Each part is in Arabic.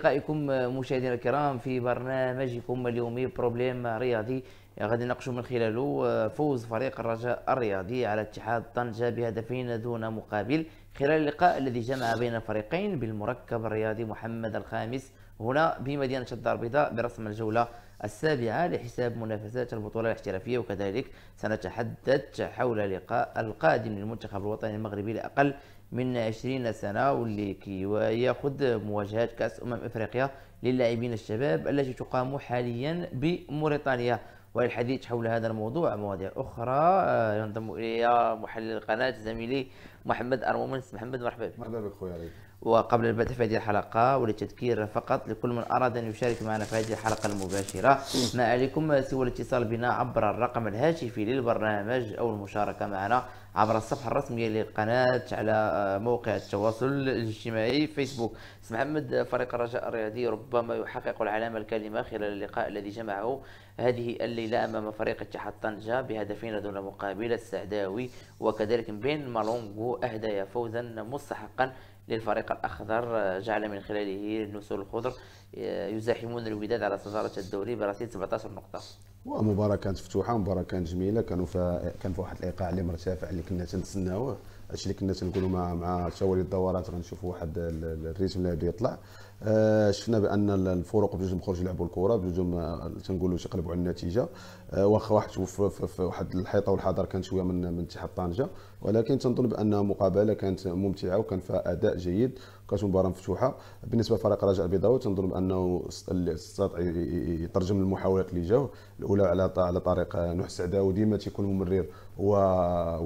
لقائكم مشاهدينا الكرام في برنامجكم اليومي بروبليم رياضي غادي نناقشوا من خلاله آه، فوز فريق الرجاء الرياضي على اتحاد طنجة بهدفين دون مقابل خلال اللقاء الذي جمع بين الفريقين بالمركب الرياضي محمد الخامس هنا بمدينة الدار البيضاء برسم الجولة السابعة لحساب منافسات البطولة الاحترافية وكذلك سنتحدث حول اللقاء القادم للمنتخب الوطني المغربي لأقل من 20 سنة واللي كياخذ مواجهات كأس أمم إفريقيا للاعبين الشباب التي تقام حاليا بموريتانيا والحديث حول هذا الموضوع مواضيع أخرى آه، ينضم إلي محلل القناة زميلي محمد أرمومنس محمد مرحبا بك مرحبا بك خويا وقبل البدء في هذه الحلقة وللتذكير فقط لكل من أراد أن يشارك معنا في هذه الحلقة المباشرة ما عليكم سوى الاتصال بنا عبر الرقم الهاتفي للبرنامج أو المشاركة معنا عبر الصفحه الرسميه للقناه على آه، موقع التواصل الاجتماعي فيسبوك سي محمد آه، فريق الرجاء الرياضي ربما يحقق العلامه الكلمه خلال اللقاء الذي جمعه هذه الليله امام فريق اتحاد طنجه بهدفين دون مقابل السعداوي وكذلك بين مالونغو اهدى فوزا مستحقا للفريق الأخضر آه، جعل من خلاله النسور الخضر يزاحمون الوداد على صدارة الدوري برصيد 17 نقطة ومباراه كانت مفتوحه مباراه كانت جميله كانوا ف... كان في واحد الايقاع اللي مرتفع اللي كنا تنتسناوه هادشي اللي كنا تنقولوا مع مع تشاور الدورات غنشوفوا واحد الريتم اللي يطلع آه، شفنا بان الفرق بجوج خرجوا يلعبوا الكره بجوج آه، تنقولوا قلبوا على النتيجه آه، واخا واحد في واحد الحيطه والحذر كان شويه من من اتحاد طنجه ولكن تنظن بان مقابله كانت ممتعه وكان فيها اداء جيد كانت مباراه مفتوحه بالنسبه لفريق الرجاء البيضاوي تنظن بانه استطاع يترجم المحاولات اللي جاو الاولى على على طريق نوح السعداوي ديما تيكون ممرر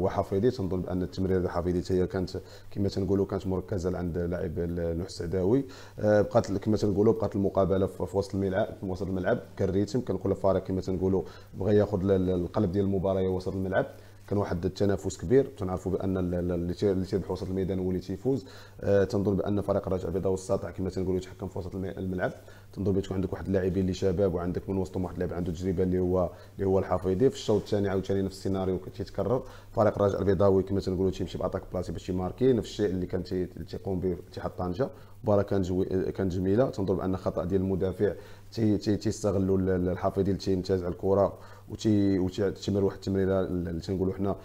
وحفيدي تنظن بان التمريره ديال حفيديت هي كانت كما تنقولوا كانت مركزه عند لاعب نوح السعداوي بقات كما تنقولوا بقات المقابله في وسط الملعب في وسط الملعب كالريتم كنقول الفريق كما تنقولوا بغى ياخذ القلب ديال المباراه وسط الملعب كان واحد التنافس كبير تنعرفوا بان اللي تيربح وسط الميدان هو اللي تيفوز أه تنظن بان فريق الرجاء البيضاء والساطع كما تنقولوا يتحكم في وسط الملعب تنظن بتكون عندك واحد اللاعبين اللي شباب وعندك من وسطهم واحد اللاعب عنده تجربه اللي هو اللي هو الحفيظي في الشوط الثاني عاوتاني نفس السيناريو تيتكرر فريق الرجاء البيضاوي كما تنقولوا تيمشي باتاك بلاصي باش يماركي نفس الشيء اللي كان تيقوم به اتحاد طنجه المباراه كانت كانت جميله تنظن بان خطا ديال المدافع تيستغلوا الحفيظي اللي على الكره وتيتمرر واحد التمريره اللي تنقولوا حنا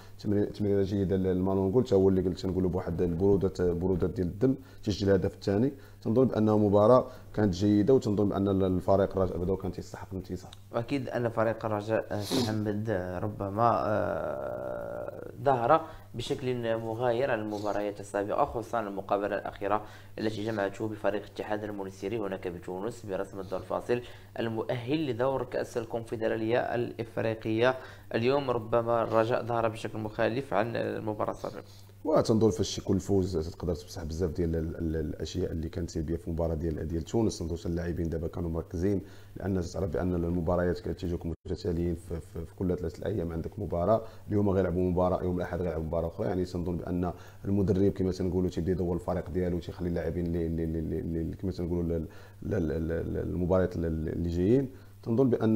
تمريره جيده للمانونغول حتى هو اللي قلت تنقولوا بواحد البروده البروده ديال الدم تسجل الهدف الثاني تنظن بان مباراه كانت جيده وتنظن بان الفريق الرجاء بدأ كان تيستحق الانتصار اكيد ان فريق الرجاء آه، محمد آه، ربما آه، ظهر بشكل مغاير عن المباريات السابقه خصوصا المقابله الاخيره التي جمعته بفريق اتحاد المونستيري هناك بتونس برسم الدور الفاصل المؤهل لدور كاس الكونفدراليه الافريقيه اليوم ربما الرجاء ظهر بشكل مخالف عن المباراه السابقه وتنظر فاش يكون الفوز تقدر تمسح بزاف ديال الاشياء اللي كانت سلبيه في المباراه ديال ديال تونس نظن اللاعبين دابا كانوا مركزين لان تعرف بان المباريات كانت تيجيوك متتاليين في, في, في كل ثلاثه الايام عندك مباراه اليوم غيلعبوا مباراه يوم الاحد غيلعبوا مباراه اخرى يعني تنظن بان المدرب كما تنقولوا تيبدا يدور الفريق ديالو تيخلي اللاعبين اللي كما تنقولوا المباريات اللي جايين كنظن بان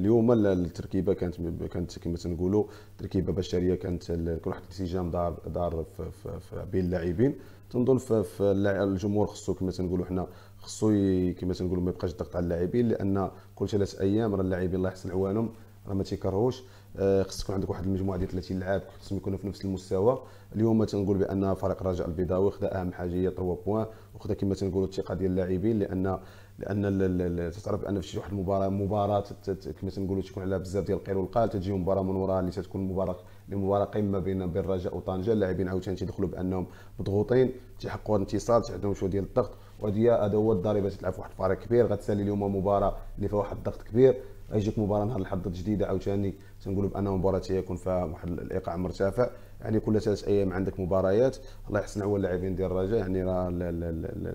اليوم التركيبه كانت كانت كما تنقولوا تركيبه بشريه كانت كل واحد الانسجام دار دار بين اللاعبين تنظن في الجمهور خصو كما تنقولوا حنا خصو كما تنقولوا ما يبقاش الضغط على اللاعبين لان كل ثلاث ايام راه اللاعبين الله يحسن عوانهم راه ما تيكرهوش آه، خص تكون عندك واحد المجموعه ديال 30 لاعب خصهم يكونوا في نفس المستوى اليوم تنقول بان فريق الرجاء البيضاوي خذا اهم حاجه هي 3 بوان وخذا كما تنقولوا الثقه ديال اللاعبين لان لان تعرف ان في واحد المباراه مباراه كما تنقولوا تكون عليها بزاف ديال القيل والقال تجي مباراه من وراها اللي تتكون مباراه مباراه قمه بين بين الرجاء وطنجه اللاعبين عاوتاني تيدخلوا بانهم مضغوطين تيحققوا الانتصار عندهم شويه ديال الضغط وهذه هذا هو الضريبه تلعب في واحد الفريق كبير غتسالي اليوم مباراه اللي فيها واحد الضغط كبير غيجيك مباراه نهار الحظ جديده عاوتاني تنقولوا بان مباراه تيكون فيها واحد الايقاع مرتفع يعني كل ثلاث ايام عندك مباريات الله يحسن على اللاعبين ديال الرجاء يعني راه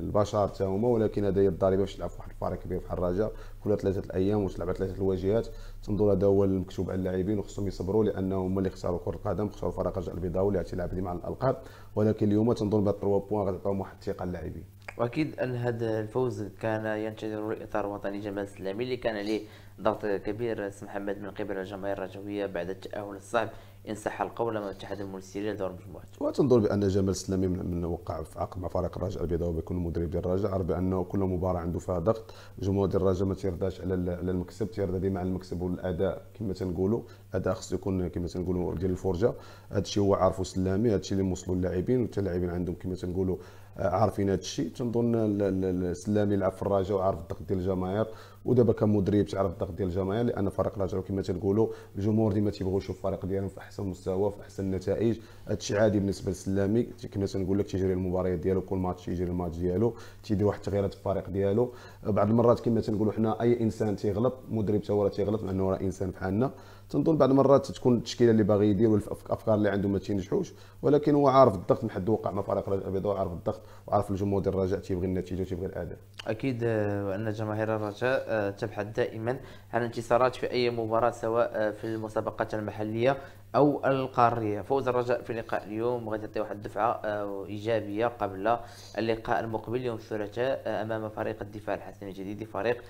البشر حتى هما ولكن هذا الضريبه باش تلعب في واحد الفريق كبير بحال الرجاء كل ثلاثه الايام وتلعب على ثلاثه الواجهات تنظر هذا هو المكتوب على اللاعبين وخصهم يصبروا لانهم هما اللي اختاروا كره القدم اختاروا فريق الرجاء البيضاوي اللي يلعب مع الالقاب ولكن اليوم تنظن بهذا 3 بوان غتعطيهم واحد الثقه اللاعبين واكيد ان هذا الفوز كان ينتظر الاطار الوطني جمال السلامي اللي كان عليه ضغط كبير سي محمد من قبل الجماهير الرجويه بعد التاهل الصعب ان صح القول مع اتحاد المرسلين دور المجموعات. وتنظر بان جمال سلامي من وقع في عقد مع فريق الرجاء البيضاوي بيكون مدرب ديال الرجاء عرف بانه كل مباراه عنده فيها ضغط، جمهور ديال الرجاء ما تيرضاش على على المكسب تيرضى ديما على المكسب والاداء كما تنقولوا، الاداء خصو يكون كما تنقولوا ديال الفرجه، هذا الشيء هو عارفه سلامي، هذا الشيء اللي موصلوا اللاعبين اللاعبين عندهم كما تنقولوا عارفين هذا الشيء تنظن السلامي يلعب في الرجاء وعارف الضغط ديال الجماهير ودابا كمدرب تعرف الضغط ديال الجماهير لان فريق الرجاء كما تنقولوا الجمهور ديما تيبغوا يشوف الفريق ديالهم في احسن مستوى في احسن نتائج هذا الشيء عادي بالنسبه للسلامي كما تنقول لك تيجري المباريات ديالو كل ماتش تيجري الماتش ديالو تيدير واحد التغييرات في الفريق ديالو بعض المرات كما تنقولوا حنا اي انسان تيغلط مدرب حتى هو تيغلط مع انه راه انسان بحالنا تنظن بعض المرات تكون التشكيله اللي باغي يدير والافكار اللي عنده ما تينجحوش ولكن هو عارف الضغط من حد وقع مع فريق البيضاء عارف الضغط وعارف الجمهور ديال الرجاء تيبغي النتيجه وتيبغي الاداء اكيد آه، ان جماهير الرجاء آه، تبحث دائما عن انتصارات في اي مباراه سواء آه، في المسابقات المحليه او القاريه فوز الرجاء في لقاء اليوم غادي يعطي واحد الدفعه ايجابيه قبل اللقاء المقبل يوم الثلاثاء امام فريق الدفاع الحسني الجديدي فريق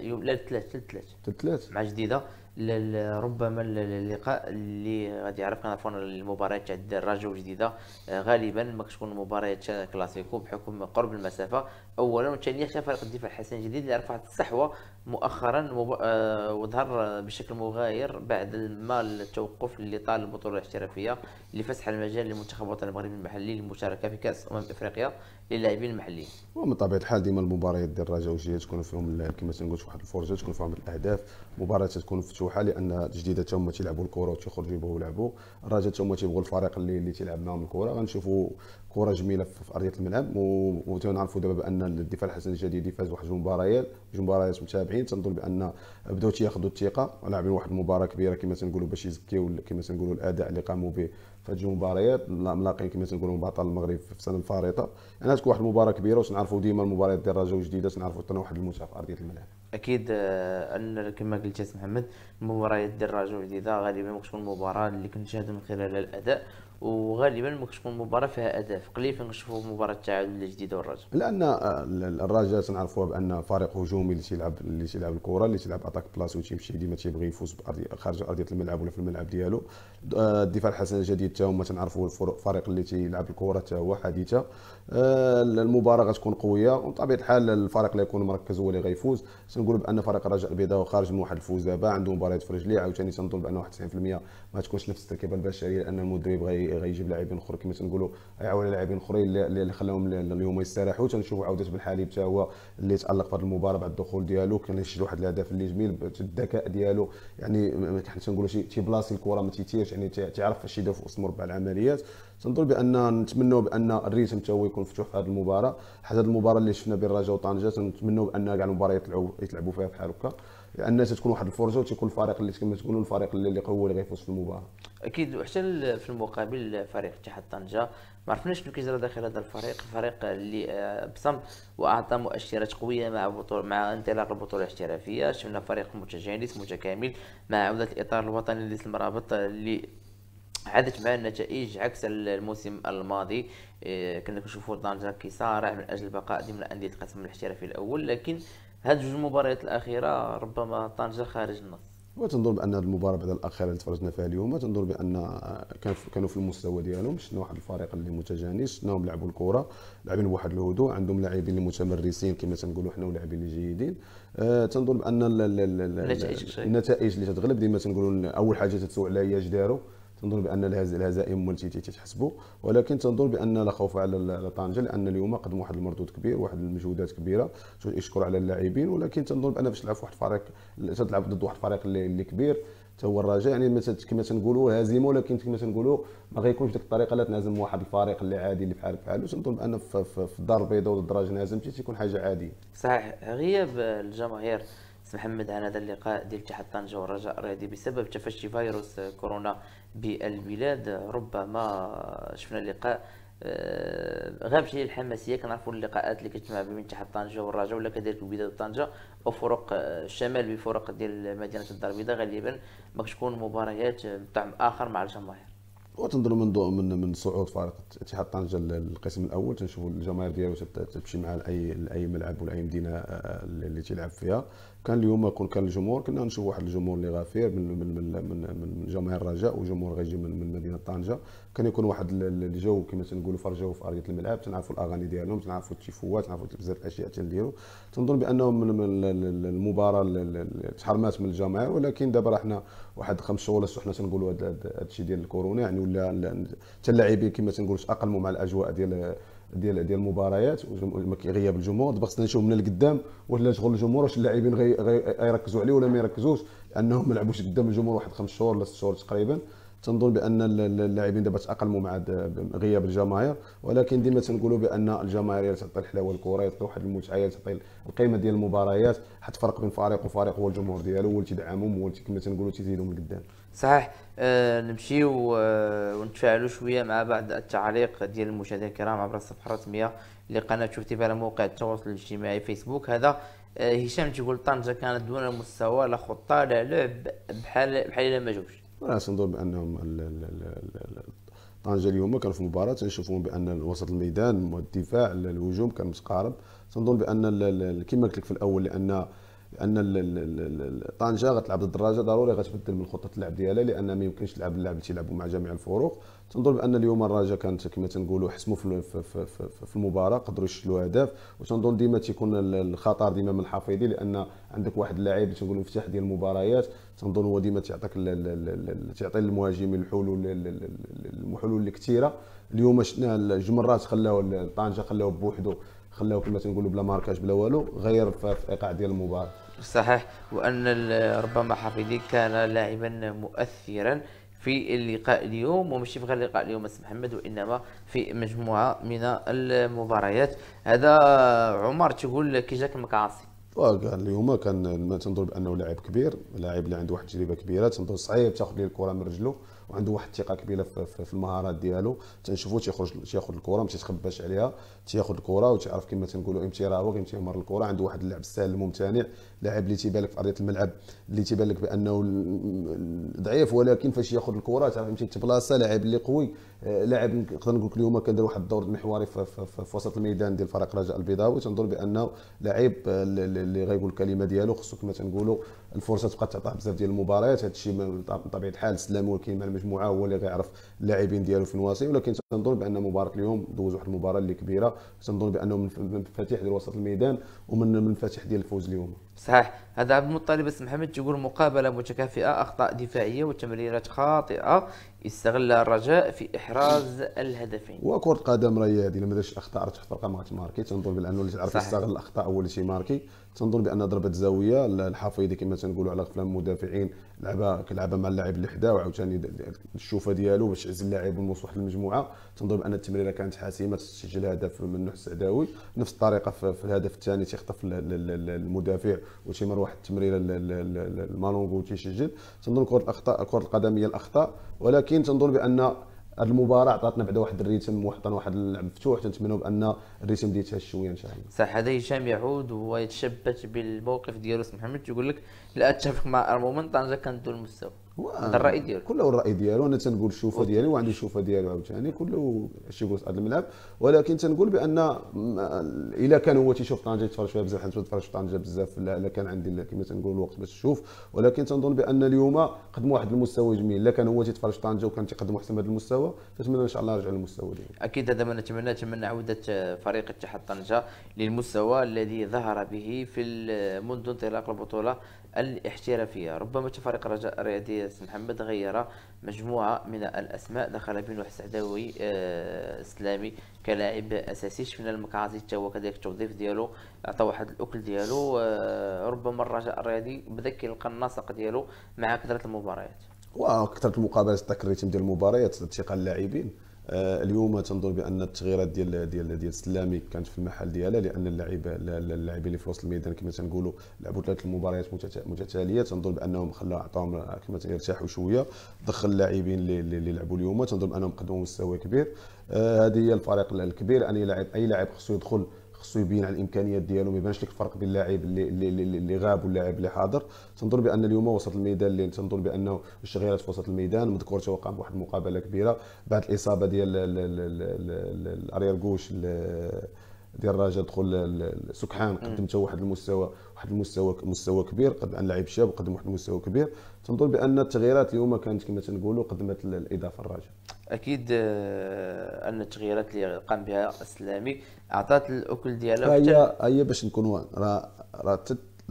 يوم الثلاث الثلاث مع جديده ربما اللقاء اللي غادي يعرفنا عفوا المباريات تاع الدراجه وجديده آه، غالبا ما كتكون مباريات كلاسيكو بحكم قرب المسافه اولا وثانيا شاف فريق الدفاع الحسن جديد اللي رفعت الصحوه مؤخرا مب... آه وظهر بشكل مغاير بعد ما التوقف اللي طال البطوله الاحترافيه اللي فسح المجال لمنتخب المغربي المحلي للمشاركه في كاس امم افريقيا للاعبين المحليين ومن طبيعه الحال ديما المباريات ديال الرجاء والجهه تكون فيهم كما تنقول واحد الفرجه تكون فيهم الاهداف مباراه تكون مفتوحه لان الجديده تاهما تيلعبوا الكره وتيخرجوا يبغوا يلعبوا الرجاء تاهما تيبغوا الفريق اللي, اللي تيلعب معاهم الكره غنشوفوا كره جميله في ارضيه الملعب وتنعرفوا دابا بان عند الدفاع الحسن الجديدي فاز واحد المباريات جوج مباريات متابعين تنظن بان بداو تياخذوا الثقه لاعبين واحد المباراه كبيره كما تنقولوا باش يزكيو كما تنقولوا الاداء اللي قاموا به في هذه المباريات ملاقين كما تنقولوا بطل المغرب في السنه الفارطه انا يعني تكون واحد المباراه كبيره وتنعرفوا ديما المباريات ديال الرجاء جديده تنعرفوا حتى واحد المتعه في ارضيه الملعب اكيد آه، ان كما قلت محمد المباريات ديال الرجاء جديده غالبا تكون المباراه اللي كنشاهدوا من خلالها الاداء وغالبا ما كتكون مباراه فيها اهداف قليل فين كنشوفوا مباراه التعادل الجديده والرجاء لان الرجاء تنعرفوها بان فريق هجومي اللي تيلعب اللي تيلعب الكره اللي تيلعب اتاك بلاس وتيمشي ديما تيبغي يفوز خارج ارضيه الملعب ولا في الملعب ديالو آه، الدفاع الحسن الجديد حتى هما تنعرفوا الفريق اللي تيلعب الكره حتى هو حديثه آه، المباراه غتكون قويه وبطبيعه الحال الفريق اللي يكون مركز هو اللي غيفوز نقولوا بان فريق الرجاء البيضاء خارج من واحد الفوز دابا عنده مباريات في رجليه عاوتاني تنظن بان 91% ما تكونش نفس التركيبه البشريه لان المدرب غيجيب لاعبين اخرين كما تنقولوا عوال لاعبين اخرين اللي خلاهم اليوم يستراحوا تنشوفوا عوده بالحليب حتى هو اللي تالق في هذه المباراه بعد الدخول ديالو كان يسجل واحد الهدف اللي جميل الذكاء ديالو يعني حنا تنقولوا شي تيبلاصي الكره ما تيتيرش يعني تيعرف فاش يدافع في وسط مربع العمليات تنظن بان نتمنوا بان الريتم حتى هو يكون مفتوح في هذه المباراه حتى هذه المباراه اللي شفنا بين الرجاء وطنجه تنتمنوا بان كاع المباريات يطلعوا يتلعبوا فيها بحال هكا لان تتكون واحد الفرصه وتيكون الفريق اللي كما تقولوا الفريق اللي قوي اللي غيفوز في المباراه اكيد وحتى في المقابل فريق اتحاد طنجه ما عرفناش شنو كيجرى داخل هذا الفريق فريق اللي آه، بصم واعطى مؤشرات قويه مع بطولة مع انطلاق البطوله الاحترافيه شفنا فريق متجانس متكامل مع عوده الاطار الوطني للمرابط اللي عادت مع النتائج عكس الموسم الماضي إيه، كنا كنشوفوا طنجة كيصارع من اجل البقاء ضمن انديه القسم الاحترافي الاول لكن هاد جوج المباريات الاخيره ربما طنجة خارج النص وتنظر بان هذه المباراه بعد الاخيره اللي تفرجنا فيها اليوم تنظر بان كانوا في المستوى ديالهم شفنا واحد الفريق اللي متجانس شفناهم لعبوا الكره لاعبين بواحد الهدوء عندهم لاعبين اللي متمرسين كما تنقولوا حنا ولاعبين اللي جيدين أه تنظر بان النتائج اللي تتغلب ديما تنقولوا اول حاجه تتسوى عليها هي اش داروا تنظن بان الهزائم التي تتحسبوا ولكن تنظن بان لا خوف على طنجه لان اليوم قدموا واحد المردود كبير واحد المجهودات كبيره يشكر على اللاعبين ولكن تنظن بان باش تلعب واحد الفريق تلعب ضد واحد الفريق اللي كبير حتى هو الرجاء يعني كما تنقولوا هزيمه ولكن كما تنقولوا ما غيكونش بديك الطريقه لا تنهزم واحد الفريق اللي عادي اللي بحال بحال تنظن بان في الدار البيضاء ضد الدرجه نهزمتي تيكون حاجه عاديه صحيح غياب الجماهير محمد عن هذا اللقاء ديال اتحاد طنجة والرجاء الرياضي بسبب تفشي فيروس كورونا بالبلاد ربما شفنا اللقاء آه، غاب شي الحماسيه كنعرفوا اللقاءات اللي كتجمع بين اتحاد طنجه والرجاء ولا كذلك الوداد طنجه وفرق الشمال آه، بفرق ديال مدينه الدار البيضاء غالبا ما كتكون مباريات بطعم اخر مع الجماهير وتنظروا من من من صعود فريق اتحاد طنجه للقسم الاول تنشوفوا الجماهير ديالو تمشي مع اي اي ملعب ولا اي مدينه آه، اللي تيلعب فيها كان اليوم كون كان الجمهور كنا نشوف واحد الجمهور اللي غافير من من من من, من جماهير الرجاء وجمهور غيجي من, من مدينه طنجه كان يكون واحد الجو كما تنقولوا فرجوا في ارضيه الملعب تنعرفوا الاغاني ديالهم تنعرفوا التيفوات تنعرفوا بزاف الاشياء تنديروا تنظن بانهم من, من المباراه تحرمات من الجماهير ولكن دابا راه حنا واحد خمس شهور لسه حنا تنقولوا هذا الشيء ديال الكورونا يعني ولا حتى اللاعبين كما تنقولوا تاقلموا مع الاجواء ديال ديال ديال المباريات غياب الجمهور دابا خصنا نشوف من القدام ولا شغل الجمهور واش اللاعبين غيركزوا عليه ولا ما يركزوش انهم ما لعبوش قدام الجمهور واحد خمس شهور ولا ست شهور تقريبا تنظن بان اللاعبين دابا تاقلموا مع غياب الجماهير ولكن ديما تنقولوا بان الجماهير تعطي الحلاوه الكره تعطي واحد المتعه تعطي القيمه ديال المباريات حتى فرق بين فريق وفريق هو الجمهور ديالو هو اللي تدعمهم هو اللي كما تنقولوا تيزيدهم قدام صحيح أه نمشي آه، ونتفاعلوا شويه مع بعض التعليق ديال المشاهدين الكرام عبر الصفحه الرسميه لقناه شفتي على موقع التواصل الاجتماعي فيسبوك هذا أه هشام تيقول طنجه كانت دون المستوى لا خطه لا لعب بحال بحال الا ما جوش انا تنظن بانهم طنجه اليوم كانوا في المباراه تنشوفوا بان وسط الميدان والدفاع الهجوم كان متقارب تنظن بان كما قلت لك في الاول لان لان طنجه غتلعب ضد الرجاء ضروري غتبدل من خطه اللعب ديالها لان ما يمكنش تلعب اللعب اللي تيلعبوا مع جميع الفرق تنظر بان اليوم الرجاء كانت كما تنقولوا حسموا في, في, المباراه قدروا يشلوا اهداف وتنظن ديما تيكون الخطر ديما من الحفيظي لان عندك واحد اللاعب اللي تنقولوا مفتاح ديال المباريات تنظن هو ديما تيعطيك تيعطي المهاجم الحلول الحلول الكثيره اليوم شفنا جوج مرات خلاو طنجه خلاو بوحدو خلاوه كما تنقولوا بلا ماركاج بلا والو غير في الايقاع ديال المباراه صحيح وان ربما حفيدي كان لاعبا مؤثرا في اللقاء اليوم وماشي في غير اللقاء اليوم اسم محمد وانما في مجموعه من المباريات هذا عمر تقول كي جاك مكعاصي وكان اليوم كان تنظر بانه لاعب كبير لاعب اللي عنده واحد التجربه كبيره تنظر صعيب تاخذ ليه الكره من رجله وعنده واحد الثقه كبيره في المهارات ديالو تنشوفو تيخرج تياخذ الكره ما تيتخباش عليها تياخذ الكره وتعرف كما تنقولوا امتى يراوغ امتى يمر الكره عنده واحد اللعب السهل الممتنع لاعب اللي تيبان لك في ارضيه الملعب اللي تيبان لك بانه ضعيف ولكن فاش ياخذ الكره تعرف امتى تبلاصه لاعب اللي قوي لاعب نقدر نقول لك اليوم كان دار واحد الدور محوري في, في, في, في وسط الميدان ديال فريق رجاء البيضاوي تنظن بانه لاعب آه، اللي غيقول الكلمه ديالو خصو كما تنقولوا الفرصه تبقى تعطاه بزاف ديال المباريات هذا الشيء بطبيعه الحال سلام ولكن مع المجموعه هو اللي غيعرف اللاعبين ديالو في النواسي ولكن تنظن بان مباراه اليوم دوز واحد المباراه اللي كبيره تنظن بانه من مفاتيح ديال وسط الميدان ومن المفاتيح ديال الفوز اليوم صحيح هذا عبد المطلب بس محمد يقول مقابلة متكافئة أخطاء دفاعية وتمريرات خاطئة استغل الرجاء في إحراز الهدفين وكرة قدم راهي هذه ما دارش أخطاء تحت فرقة ماركي تنظر تنظن بالأنه اللي تعرف يستغل الأخطاء هو شيء تيماركي تنظن بان ضربه زاويه الحفيظي كما تنقولوا على افلام المدافعين لعبها كلعبها مع اللاعب اللي حداه وعاوتاني الشوفه ديالو باش يعزل اللاعب ونوصل واحد المجموعه تنظن بان التمريره كانت حاسمه تسجل هدف من نوح السعداوي نفس الطريقه في الهدف الثاني تيخطف المدافع وتيمر واحد التمريره المالونغو تيسجل تنظن كره الاخطاء كره القدم هي الاخطاء ولكن تنظن بان هذه المباراه عطاتنا بعدا واحد الريتم وعطانا واحد اللعب مفتوح تنتمنوا بان الريتم ديال شويه ان شاء الله صح هذا هشام يعود يتشبت بالموقف ديالو سي محمد تيقول لك لا اتفق مع ارمومن طنجه كندو المستوى هذا الراي ديالو كله الراي ديالو انا تنقول الشوفه ديالي وعندي الشوفه ديالو عاوتاني كله شي جزء هذا الملعب ولكن تنقول بان الا كان هو تيشوف طنجه يتفرج فيها بزاف حيت تفرج في طنجه بزاف الا كان عندي كما تنقول الوقت باش تشوف ولكن تنظن بان اليوم قدموا واحد المستوى جميل الا كان هو تيتفرج في طنجه وكان تيقدم احسن هذا المستوى نتمنى ان شاء الله يرجع للمستوى ديالو اكيد هذا ما نتمنى نتمنى عوده فريق اتحاد طنجه للمستوى الذي ظهر به في منذ انطلاق البطوله الاحترافية ربما كفريق رجاء رياضية محمد غير مجموعة من الأسماء دخل بن واحد آه، إسلامي كلاعب أساسي شفنا المكازي تا هو كذلك التوظيف ديالو عطى واحد الأكل ديالو آه، ربما الرجاء الرياضي بدا كيلقى النسق ديالو مع كثرة المباريات وكثرة المقابلات التكريتيم ديال المباريات الثقة اللاعبين آه، اليوم تنظن بان التغييرات ديال ديال ديال السلامي كانت في المحل ديالها لان اللعيبه اللاعبين اللي في وسط الميدان كما تنقولوا لعبوا ثلاث المباريات متتاليه تنظن بانهم خلاو عطاهم كما تيرتاحوا شويه دخل اللاعبين اللي لعبوا اليوم تنظن بانهم قدموا مستوى كبير آه، هذه هي الفريق الكبير ان يلعب اي لاعب خصو يدخل خصو يبين على الامكانيات ديالو ما يبانش لك الفرق بين اللاعب اللي, اللي, اللي غاب واللاعب اللي حاضر تنظن بان اليوم وسط الميدان اللي تنظن بانه الشغيرات في وسط الميدان مذكور توقع بواحد المقابله كبيره بعد الاصابه ديال الاريال كوش ديال الرجاء دخل سكحان قدم حتى واحد المستوى واحد المستوى مستوى كبير قد عن لاعب شاب قدم واحد المستوى كبير تنظن بان التغييرات اليوم كانت كما تنقولوا قدمت الاضافه الرجاء اكيد آه، ان التغييرات اللي قام بها السلامي اعطات الاكل ديالها هي هي باش نكونوا راه راه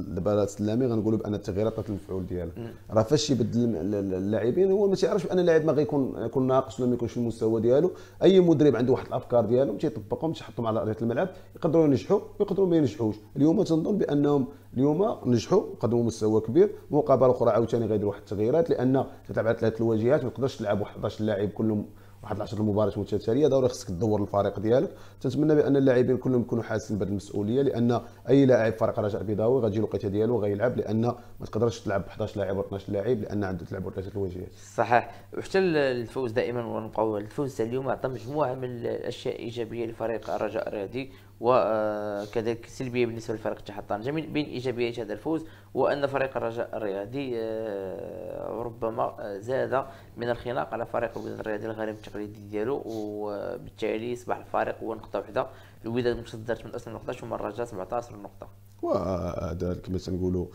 دابا السلامي غنقولوا بان التغييرات طات المفعول ديالها راه فاش يبدل اللاعبين هو ما تيعرفش بان اللاعب ما غيكون يكون ناقص ولا ما يكونش في المستوى ديالو اي مدرب عنده واحد الافكار ديالو تيطبقهم تيحطهم على ارضيه الملعب يقدروا ينجحوا ويقدروا ما ينجحوش اليوم تنظن بانهم اليوم نجحوا قدموا مستوى كبير مقابله اخرى عاوتاني غيديروا واحد التغييرات لان تلعب على ثلاث الواجهات ما تقدرش تلعب 11 لاعب كلهم واحد العشر المباريات متتاليه دوري خصك تدور الفريق ديالك تنتمنى بان اللاعبين كلهم يكونوا حاسين بهذه المسؤوليه لان اي لاعب فريق رجاء بيضاوي غتجي الوقيته ديالو غيلعب لان ما تقدرش تلعب 11 لاعب و 12 لاعب لان عنده تلعب ثلاثه الوجهات صحيح وحتى الفوز دائما ونبقاو الفوز تاع اليوم عطى مجموعه من الاشياء ايجابيه لفريق الرجاء الرياضي وكذلك سلبيه بالنسبه لفريق اتحاد طنجه من بين ايجابيات هذا الفوز وان فريق الرجاء الرياضي آه، ربما آه، زاد من الخناق على فريق الوداد الرياضي الغريم التقليدي ديالو وبالتالي اصبح الفريق هو نقطه واحده الوداد متصدر 18 نقطه ثم الرجاء 17 نقطه وهذا كما تنقولوا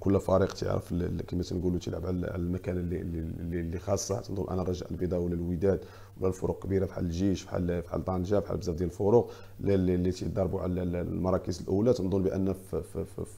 كل فريق تعرف كما تنقولوا تيلعب على المكان اللي اللي خاصه تنظن انا الرجاء البيضاء ولا الوداد الفروق كبيره بحال الجيش بحال بحال طنجه بحال بزاف ديال الفروق اللي تيضربوا على المراكز الاولى تنظن بان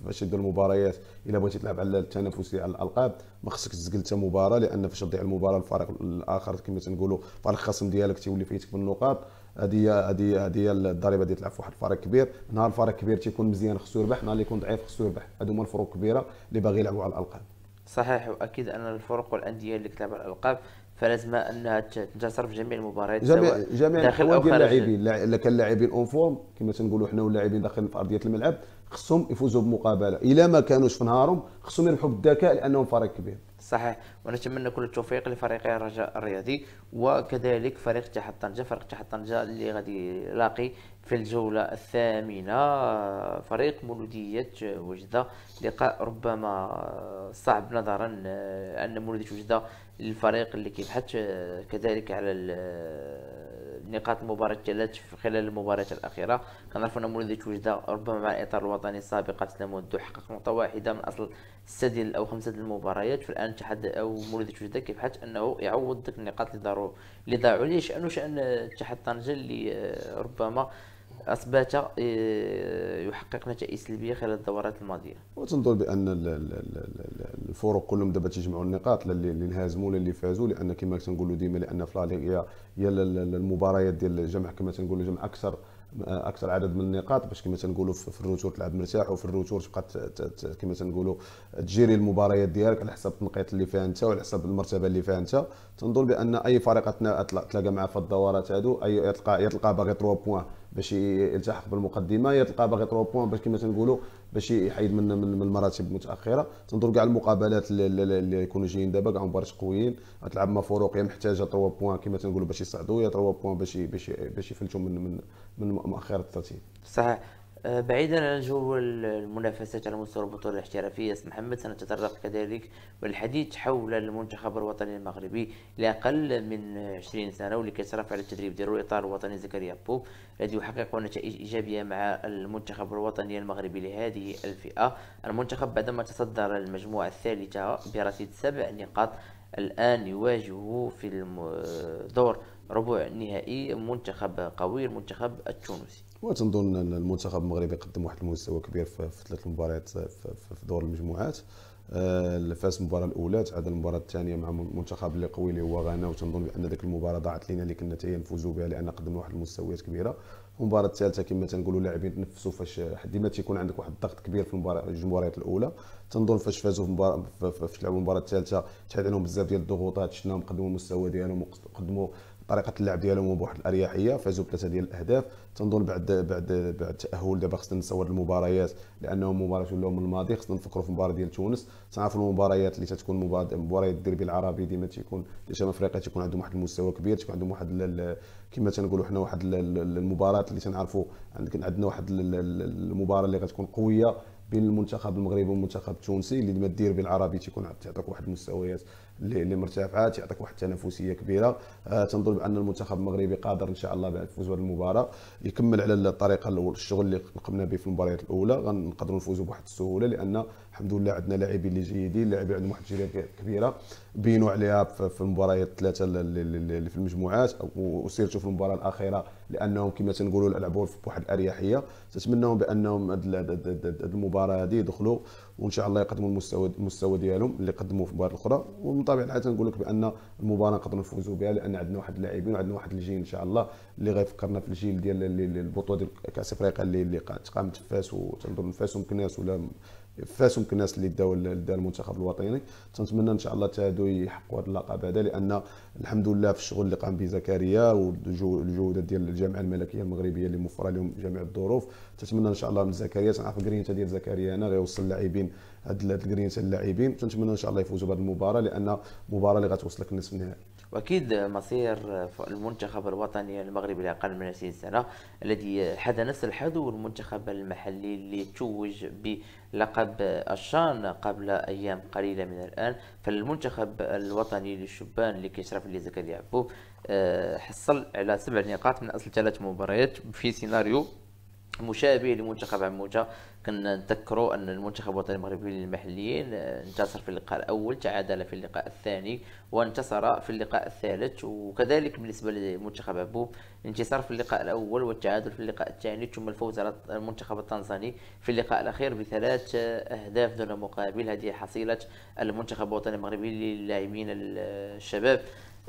فاش يدير المباريات الا بغيتي تلعب على التنافسيه على الالقاب ما خصكش تسجل حتى مباراه لان فاش تضيع المباراه الفريق الاخر كما تنقولوا فريق خصم ديالك تيولي فايتك بالنقاط هذه هذه هذه الضريبه اللي تلعب في واحد الفريق كبير نهار الفريق كبير تيكون مزيان خصو يربح نهار اللي يكون ضعيف خصو يربح هادو هما الفروق الكبيره اللي باغي يلعبوا على الالقاب صحيح واكيد ان الفرق والانديه اللي كتلعب على الالقاب فلازم انها تنتصر في جميع المباريات جميع جميع داخل او خارج اللاعبين الا كان لاعبين اون فورم كما تنقولوا حنا واللاعبين داخل في ارضيه الملعب خصهم يفوزوا بمقابله الا ما كانوش في نهارهم خصهم يربحوا بالذكاء لانهم فريق كبير صحيح ونتمنى كل التوفيق لفريق الرجاء الرياضي وكذلك فريق اتحاد طنجه فريق اتحاد طنجه اللي غادي يلاقي في الجولة الثامنة فريق مولودية وجدة لقاء ربما صعب نظرا آه، أن مولودية وجدة للفريق اللي كيبحث آه، كذلك على آه، نقاط المباراة الثلاث خلال المباريات الأخيرة كنعرفو أن مولودية وجدة ربما مع الإطار الوطني السابق في ودو حقق نقطة واحدة من أصل ستة ديال أو خمسة ديال المباريات فالآن اتحاد أو مولودية وجدة كيبحث أنه يعوض ديك النقاط آه، اللي داروا اللي ضاعوا ليه شأنه شأن اتحاد طنجة اللي ربما اثبت آه، يحقق نتائج سلبيه خلال الدورات الماضيه وتنظر بان الفرق كلهم دابا تجمعوا النقاط لا اللي انهزموا ولا اللي فازوا لان كما كنقولوا ديما لان في هي هي المباريات ديال الجمع كما تنقولوا جمع اكثر اكثر عدد من النقاط باش كما تنقولوا في الروتور تلعب مرتاح وفي الروتور تبقى كما تنقولوا تجيري المباريات ديالك على حسب التنقيط اللي فيها انت وعلى حسب المرتبه اللي فيها انت تنظن بان اي فريق تلاقى معاه في الدورات هادو اي يتلقى يتلقى باغي 3 بوان باش يلتحق بالمقدمه يتلقى باغي 3 بوان باش كما تنقولوا باش يحيد من من المراتب متاخره تنظر كاع المقابلات اللي يكونوا جايين دابا كاع مباريات قويين غتلعب فروق يا محتاجه 3 بوان كما تنقولوا باش يصعدوا يا 3 بوان باش باش باش يفلتوا من من من مؤخره الترتيب صحيح آه، بعيدا عن جو المنافسات على مستوى البطولة الاحترافية محمد سنتطرق كذلك والحديث حول المنتخب الوطني المغربي لأقل من 20 سنة واللي كيترافع على التدريب ديالو الاطار الوطني زكريا بوب الذي يحقق نتائج إيجابية مع المنتخب الوطني المغربي لهذه الفئة المنتخب بعدما تصدر المجموعة الثالثة برصيد سبع نقاط الآن يواجه في دور ربع نهائي منتخب قوي المنتخب التونسي وتنظن ان المنتخب المغربي قدم واحد المستوى كبير في ثلاث مباريات في دور المجموعات آه، فاز المباراه الاولى تعاد المباراه الثانيه مع منتخب اللي قوي اللي هو غانا وتنظن بان ديك المباراه ضاعت لينا اللي كنا تاهي نفوزوا بها لان قدمنا واحد المستويات كبيره المباراه الثالثه كما تنقولوا اللاعبين تنفسوا فاش ديما تيكون عندك واحد الضغط كبير في المباراه المباريات الاولى تنظن فاش فازوا في المباراه فاش لعبوا المباراه الثالثه تحيد عليهم بزاف ديال الضغوطات شفناهم قدموا المستوى ديالهم وقدموا طريقه اللعب ديالهم بواحد الاريحيه فازوا بثلاثه ديال الاهداف تنظن بعد بعد بعد التاهل دابا خصنا نصور المباريات لانهم مباراه ولاو من الماضي خصنا نفكروا في المباراه ديال تونس تنعرفوا المباريات اللي تتكون مباريات الديربي العربي ديما تيكون شمال افريقيا تيكون عندهم واحد المستوى كبير تيكون عندهم واحد كما تنقولوا حنا واحد المباراه اللي تنعرفوا عندنا واحد المباراه اللي غتكون قويه بين المنتخب المغربي والمنتخب التونسي اللي ديما الديربي العربي تيكون تعطيك واحد المستويات لمرتفعات يعطيك واحد التنافسيه كبيره آه، تنظن بان المنتخب المغربي قادر ان شاء الله بعد الفوز بهذه المباراه يكمل على الطريقه الشغل اللي قمنا به في المباريات الاولى غنقدروا نفوزوا بواحد السهوله لان الحمد لله عندنا لاعبين اللي جيدين لاعبين عندهم واحد التجربه كبيره بينوا عليها في المباريات الثلاثه اللي في المجموعات وسيرتو في المباراه الاخيره لانهم كما تنقولوا لعبوا بواحد الاريحيه تتمناهم بانهم هذه المباراه هذه يدخلوا وان شاء الله يقدموا المستوى المستوى ديالهم اللي قدموه في المباراه الاخرى ومن طبيعه الحال تنقول لك بان المباراه نقدر نفوزوا بها لان عندنا واحد اللاعبين وعندنا واحد الجيل ان شاء الله اللي غيفكرنا في الجيل ديال البطوله ديال كاس افريقيا اللي اللي قامت في فاس وتنظر فاس ومكناس ولا فاسهم الناس اللي داو المنتخب الوطني تنتمنى ان شاء الله تادو يحقوا هذا اللقب هذا لان الحمد لله في الشغل اللي قام به زكريا والجهود ديال الجامعه الملكيه المغربيه اللي موفره لهم جميع الظروف تنتمنى ان شاء الله من زكريا تنعرف الكرينتا ديال زكريا انا غيوصل اللاعبين هاد الكرينتا اللاعبين تنتمنى ان شاء الله يفوزوا بهذه المباراه لان مباراه اللي غتوصلك للنصف النهائي واكيد مصير المنتخب الوطني المغربي لاقل من 20 سنه الذي حدا نفس الحدو المنتخب المحلي اللي توج بلقب الشان قبل ايام قليله من الان فالمنتخب الوطني للشبان اللي كيشرف ليه زكريا عبوب آه، حصل على سبع نقاط من اصل ثلاث مباريات في سيناريو مشابه لمنتخب كنا نتذكروا ان المنتخب الوطني المغربي للمحليين آه، انتصر في اللقاء الاول تعادل في اللقاء الثاني وانتصر في اللقاء الثالث وكذلك بالنسبه لمنتخب عبوب انتصار في اللقاء الاول والتعادل في اللقاء الثاني ثم الفوز على المنتخب التنزاني في اللقاء الاخير بثلاث آه، اهداف دون مقابل هذه حصيله المنتخب الوطني المغربي للاعبين الشباب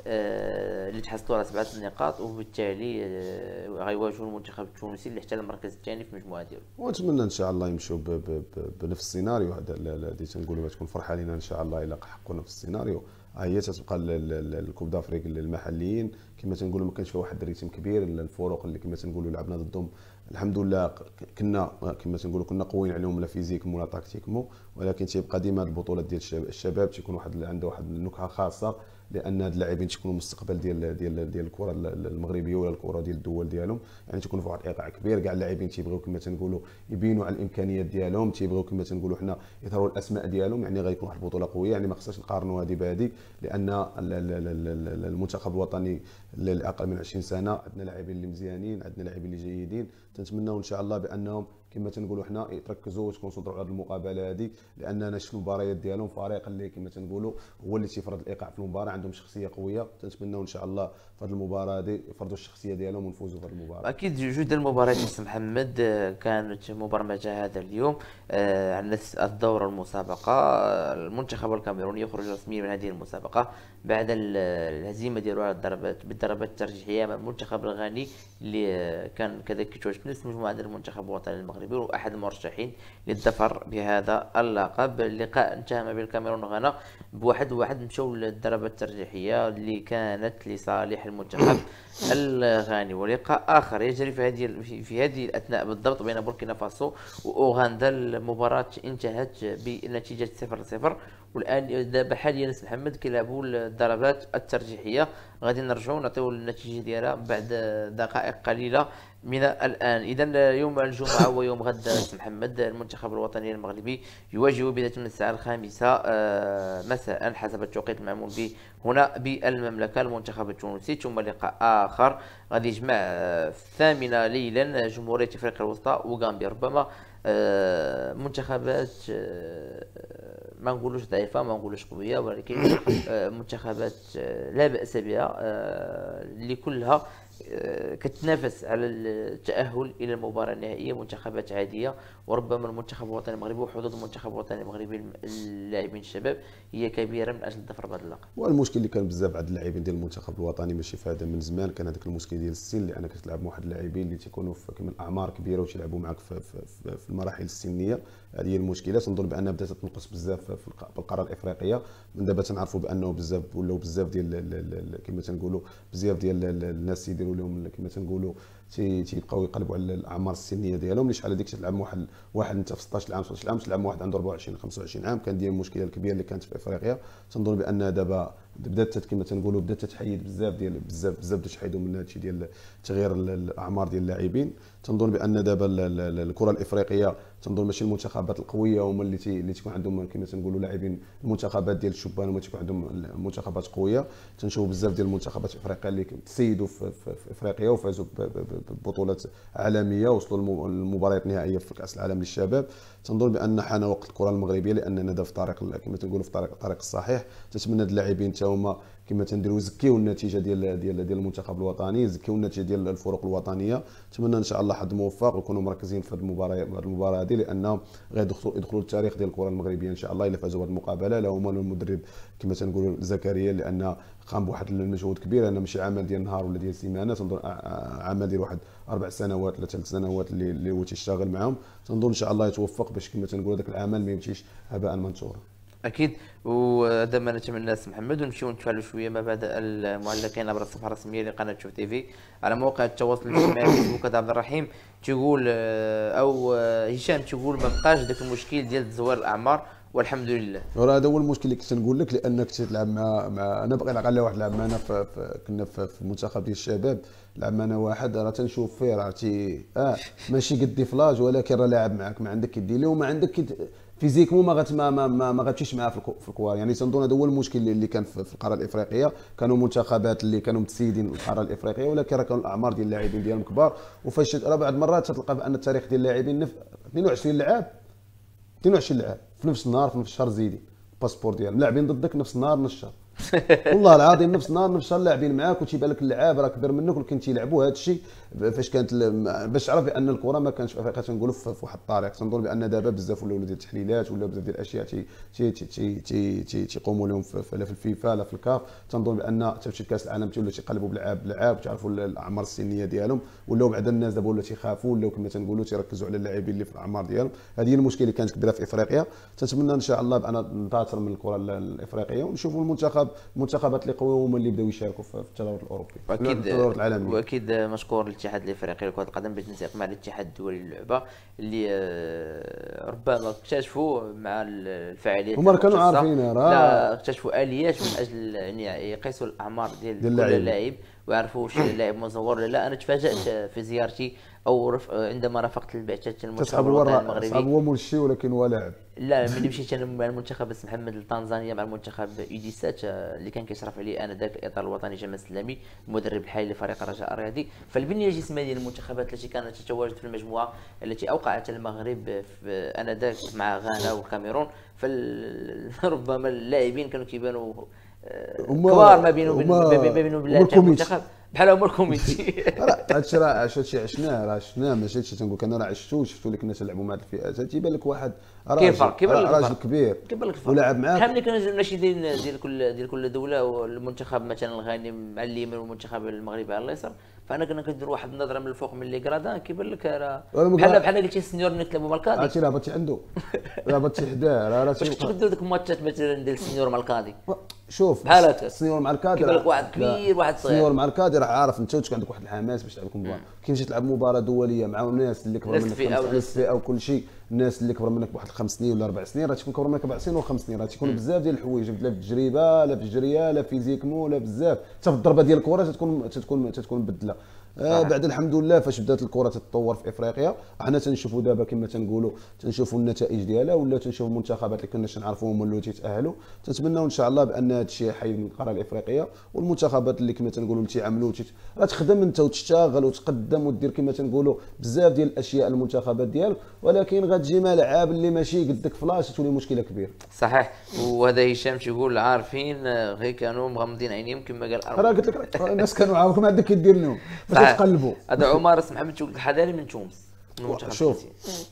آه، اللي تحصلوا على سبعه النقاط وبالتالي آه، غيواجهوا المنتخب التونسي اللي احتل المركز الثاني في المجموعه ديالو ونتمنى ان شاء الله يمشوا بنفس السيناريو هذا اللي تنقولوا تكون فرحه لنا ان شاء الله الا حققوا نفس السيناريو هي تتبقى الكوب دافريك للمحليين كما تنقولوا ما كانش فيها واحد الريتم كبير الفرق اللي كما تنقولوا لعبنا ضدهم الحمد لله كنا كما تنقولوا كنا قويين عليهم لا فيزيك ولا تاكتيكمو ولكن تيبقى ديما البطولات ديال الشباب تيكون واحد عنده واحد النكهه خاصه لان هاد اللاعبين تيكونوا المستقبل ديال ديال ديال الكره المغربيه ولا الكره ديال الدول ديالهم يعني تيكونوا في واحد الايقاع كبير كاع اللاعبين تيبغيو كما تنقولوا يبينوا على الامكانيات ديالهم تيبغيو كما تنقولوا حنا يظهروا الاسماء ديالهم يعني غيكون واحد البطوله قويه يعني ما خصناش نقارنوا هذه بهذه لان المنتخب الوطني للاقل من 20 سنه عندنا لاعبين اللي مزيانين عندنا لاعبين اللي جيدين تنتمناو ان شاء الله بانهم كما تنقولوا حنا إيه، تركزوا تكونسونطروا على المقابله هذه انا شفت المباريات ديالهم فريق اللي كما تنقولوا هو اللي تيفرض الايقاع في المباراه عندهم شخصيه قويه تنتمناو ان شاء الله في هذه المباراه دي يفرضوا الشخصيه ديالهم ونفوزوا في هذه المباراه اكيد جوج المباريات سي محمد آه، كانت مبرمجه هذا اليوم آه، على الدور المسابقه آه، المنتخب الكاميروني يخرج رسميا من هذه المسابقه بعد الهزيمه ديالو على الضربات بالضربات الترجيحيه امام المنتخب الغاني اللي كان كذلك كيتواجد في نفس المجموعه ديال المنتخب الوطني المغربي واحد المرشحين للظفر بهذا اللقب اللقاء انتهى ما بين الكاميرون وغانا بواحد واحد مشاو للضربات الترجيحيه اللي كانت لصالح المنتخب الغاني ولقاء اخر يجري في هذه في هذه الاثناء بالضبط بين بوركينا فاسو واوغندا المباراه انتهت بنتيجه 0 0 والان دابا حاليا سي محمد كيلعبوا الضربات الترجيحيه غادي نرجعوا نعطيو النتيجه ديالها بعد دقائق قليله من الآن إذا يوم الجمعة ويوم غد محمد المنتخب الوطني المغربي يواجه بدايه من الساعة الخامسة آه، مساء حسب التوقيت المعمول به هنا بالمملكة المنتخب التونسي ثم لقاء آخر غادي يجمع الثامنة آه، ليلا جمهورية أفريقيا الوسطى وغامبيا ربما آه، منتخبات ما نقولوش ضعيفه ما نقولوش قويه ولكن منتخبات لا باس بها اللي كلها آه، كتنافس على التاهل الى المباراه النهائيه منتخبات عاديه وربما المنتخب الوطني المغربي وحظوظ المنتخب الوطني المغربي اللاعبين الشباب هي كبيره من اجل ظفر بهذا اللقب والمشكل اللي كان بزاف عند اللاعبين ديال المنتخب الوطني ماشي في هذا من زمان كان هذاك المشكل ديال السن لان كتلعب مع واحد اللاعبين اللي تيكونوا في كمان الاعمار كبيره وتيلعبوا معك في, في, في المراحل السنيه هذه هي المشكله تنظن بانها بدات تنقص بزاف في القاره الافريقيه من دابا تنعرفوا بانه بزاف ولاو بزاف ديال كما تنقولوا بزاف ديال الناس يديروا تيكونوا لهم كما تنقولوا تيبقاو يقلبوا على الاعمار السنيه ديالهم اللي شحال هذيك تلعب واحد واحد انت في 16 عام 17 عام تلعب واحد عنده 24 25 عام كان ديال المشكله الكبيره اللي كانت في افريقيا تنظن بان دابا بدات كما تنقولوا بدات تحيد بزاف ديال بزاف بزاف باش تحيدوا من الشيء ديال تغيير الاعمار ديال اللاعبين تنظن بان دابا الكره الافريقيه تنظن ماشي المنتخبات القويه هما اللي اللي تيكون عندهم كما تنقولوا لاعبين المنتخبات ديال الشبان هما تيكون عندهم منتخبات قويه تنشوفوا بزاف ديال المنتخبات الافريقيه اللي تسيدوا في, في, في افريقيا وفازوا ببطولات عالميه وصلوا للمباريات النهائيه في كاس العالم للشباب تنظن بان حان وقت الكره المغربيه لاننا دابا في طريق كما تنقولوا في طريق الطريق الصحيح تتمنى اللاعبين هما كما تنديروا يزكيو النتيجه ديال ديال ديال المنتخب الوطني يزكيو النتيجه ديال الفرق الوطنيه نتمنى ان شاء الله حد موفق ويكونوا مركزين في هذه المباراه هذه المباراه هذه لان غيدخلوا يدخلوا للتاريخ ديال الكره المغربيه ان شاء الله الا فازوا بهذه المقابله لا هما المدرب كما تنقولوا زكريا لان قام بواحد المجهود كبير انا ماشي عمل ديال نهار ولا ديال سيمانه تنظن آه، آه، عمل ديال واحد اربع سنوات ولا ثلاث سنوات اللي اللي هو تيشتغل معاهم تنظن ان شاء الله يتوفق باش كما تنقولوا هذاك العمل ما يمشيش هباء منثورا اكيد وهذا ما نتمنى الناس محمد ونمشيو نتفاعلوا شويه ما بعد المعلقين عبر الصفحه الرسميه لقناه شوف تي في على مواقع التواصل الاجتماعي فيسبوك عبد الرحيم تيقول آه، او آه، هشام تيقول ما بقاش ذاك المشكل ديال زوار الاعمار والحمد لله راه هذا هو المشكل اللي كنت نقول لك لانك تلعب مع, مع انا باقي على واحد لعب معنا كنا في المنتخب ديال الشباب لعب معنا واحد راه تنشوف فيه راه تي اه ماشي قد فلاج ولكن راه لاعب معك ما عندك يدي ليه وما عندك فيزيكمون ما غت ما ما, ما غتمشيش معاه في الكوار يعني تنظن هذا هو المشكل اللي كان في القاره الافريقيه كانوا منتخبات اللي كانوا متسيدين القاره الافريقيه ولكن راه كانوا الاعمار ديال اللاعبين ديالهم كبار وفاش راه بعض المرات تلقى بان التاريخ ديال اللاعبين 22 لاعب 22 لاعب في نفس النهار في نفس الشهر زيدين الباسبور ديالهم لاعبين ضدك نفس النهار نفس الشهر والله العظيم نفس النهار نفس الشهر لاعبين معاك وتيبان لك اللعاب راه كبير منك ولكن تيلعبوا هذا الشيء فاش كانت باش تعرف بان الكره ما كانش في افريقيا نقولوا في واحد الطريق تنظن بان دابا بزاف ولاو ديال التحليلات ولا بزاف ديال الاشياء تي تي تي تي تي تيقوموا لهم لا في الفيفا لا في الكاف تنظن بان تمشي كاس العالم تولوا تيقلبوا بلعاب بلعاب تعرفوا الاعمار السنيه ديالهم ولاو بعد الناس دابا ولاو تيخافوا ولاو كما تنقولوا تيركزوا على اللاعبين اللي في الاعمار ديالهم هذه هي المشكله اللي كانت كبيره في افريقيا تنتمنى ان شاء الله بان نتاثر من الكره الافريقيه ونشوفوا المنتخب المنتخبات اللي قويه هما اللي بداو يشاركوا في التدرب الاوروبي واكيد واكيد مشكور الاتحاد الافريقي لكره القدم بالتنسيق مع الاتحاد الدولي للعبه اللي آه، ربما اكتشفوا مع الفعاليات هما كانوا عارفين راه لا اكتشفوا اليات من اجل يعني يقيسوا الاعمار ديال كل لاعب ويعرفوا واش اللاعب مزور ولا لا انا تفاجات في زيارتي او رف... عندما رافقت البعثه المنتخب الوطني المغربي تصعب هو مرشي ولكن هو لاعب لا ملي مشيت انا مع المنتخب بس محمد لتنزانيا مع المنتخب ايديسات آه، اللي كان كيشرف عليه انا ذاك الاطار الوطني جمال السلامي المدرب الحالي لفريق الرجاء الرياضي فالبنيه الجسمانيه للمنتخبات التي كانت تتواجد في المجموعه التي اوقعت المغرب انذاك مع غانا والكاميرون فربما اللاعبين كانوا كيبانوا آه، كبار ما بينهم ما بينهم المنتخب بحال عمر كوميدي راه هادشي راه هادشي عشناه راه شفناه ماشي شي تنقول لك انا راه عشتو شفتو لك الناس يلعبوا مع هاد الفئات تيبان لك واحد راجل كيبان لك راجل كبير كيبان لك ولعب معاك بحال ملي كانوا ناشدين ديال كل ديال كل دوله والمنتخب مثلا الغاني مع اليمين والمنتخب المغربي على اليسار فانا كنا كندير واحد النظره من الفوق من لي كرادا كيبان لك راه بحال بحال قلتي السنيور اللي تلعبوا مع القاضي عرفتي لعبتي عنده هبطتي حداه راه راه باش كنت ديك الماتشات مثلا ديال السنيور مع القاضي شوف بحالتك سنيور مع الكادر لك واحد كبير واحد صغير سنيور مع الكادر راح عارف انت وتك عندك واحد الحماس باش تلعب مباراه كي مشيت تلعب مباراه دوليه مع الناس اللي كبر منك نفس او كل شيء الناس اللي كبر منك بواحد خمس سنين ولا اربع سنين راه تكون كبر منك اربع سنين ولا خمس سنين راه تكون بزاف ديال الحوايج لا في التجربه لا في الجريه لا فيزيكمون لا بزاف حتى في الضربه ديال الكره تتكون تتكون تتكون مبدله آه بعد الحمد لله فاش بدات الكره تتطور في افريقيا حنا تنشوفوا دابا كما تنقولوا تنشوفوا النتائج ديالها ولا تنشوفوا المنتخبات اللي كناش نعرفوهم ولاو تيتاهلوا تنتمناو ان شاء الله بان هذا الشيء يحيد من القاره الافريقيه والمنتخبات اللي كما تنقولوا اللي تيعملوا راه تخدم انت وتشتغل وتقدم ودير كما تنقولوا بزاف ديال الاشياء المنتخبات ديالك ولكن غتجي مع لعاب اللي ماشي قدك فلاش تولي مشكله كبيره صحيح وهذا هشام تيقول عارفين آه، غير كانوا مغمضين عينيهم كما قال راه قلت لك الناس كانوا عارفين ما عندك كدير لهم صحيح. قلبه هذا عمر اسم محمد تيقول لك من تونس شوف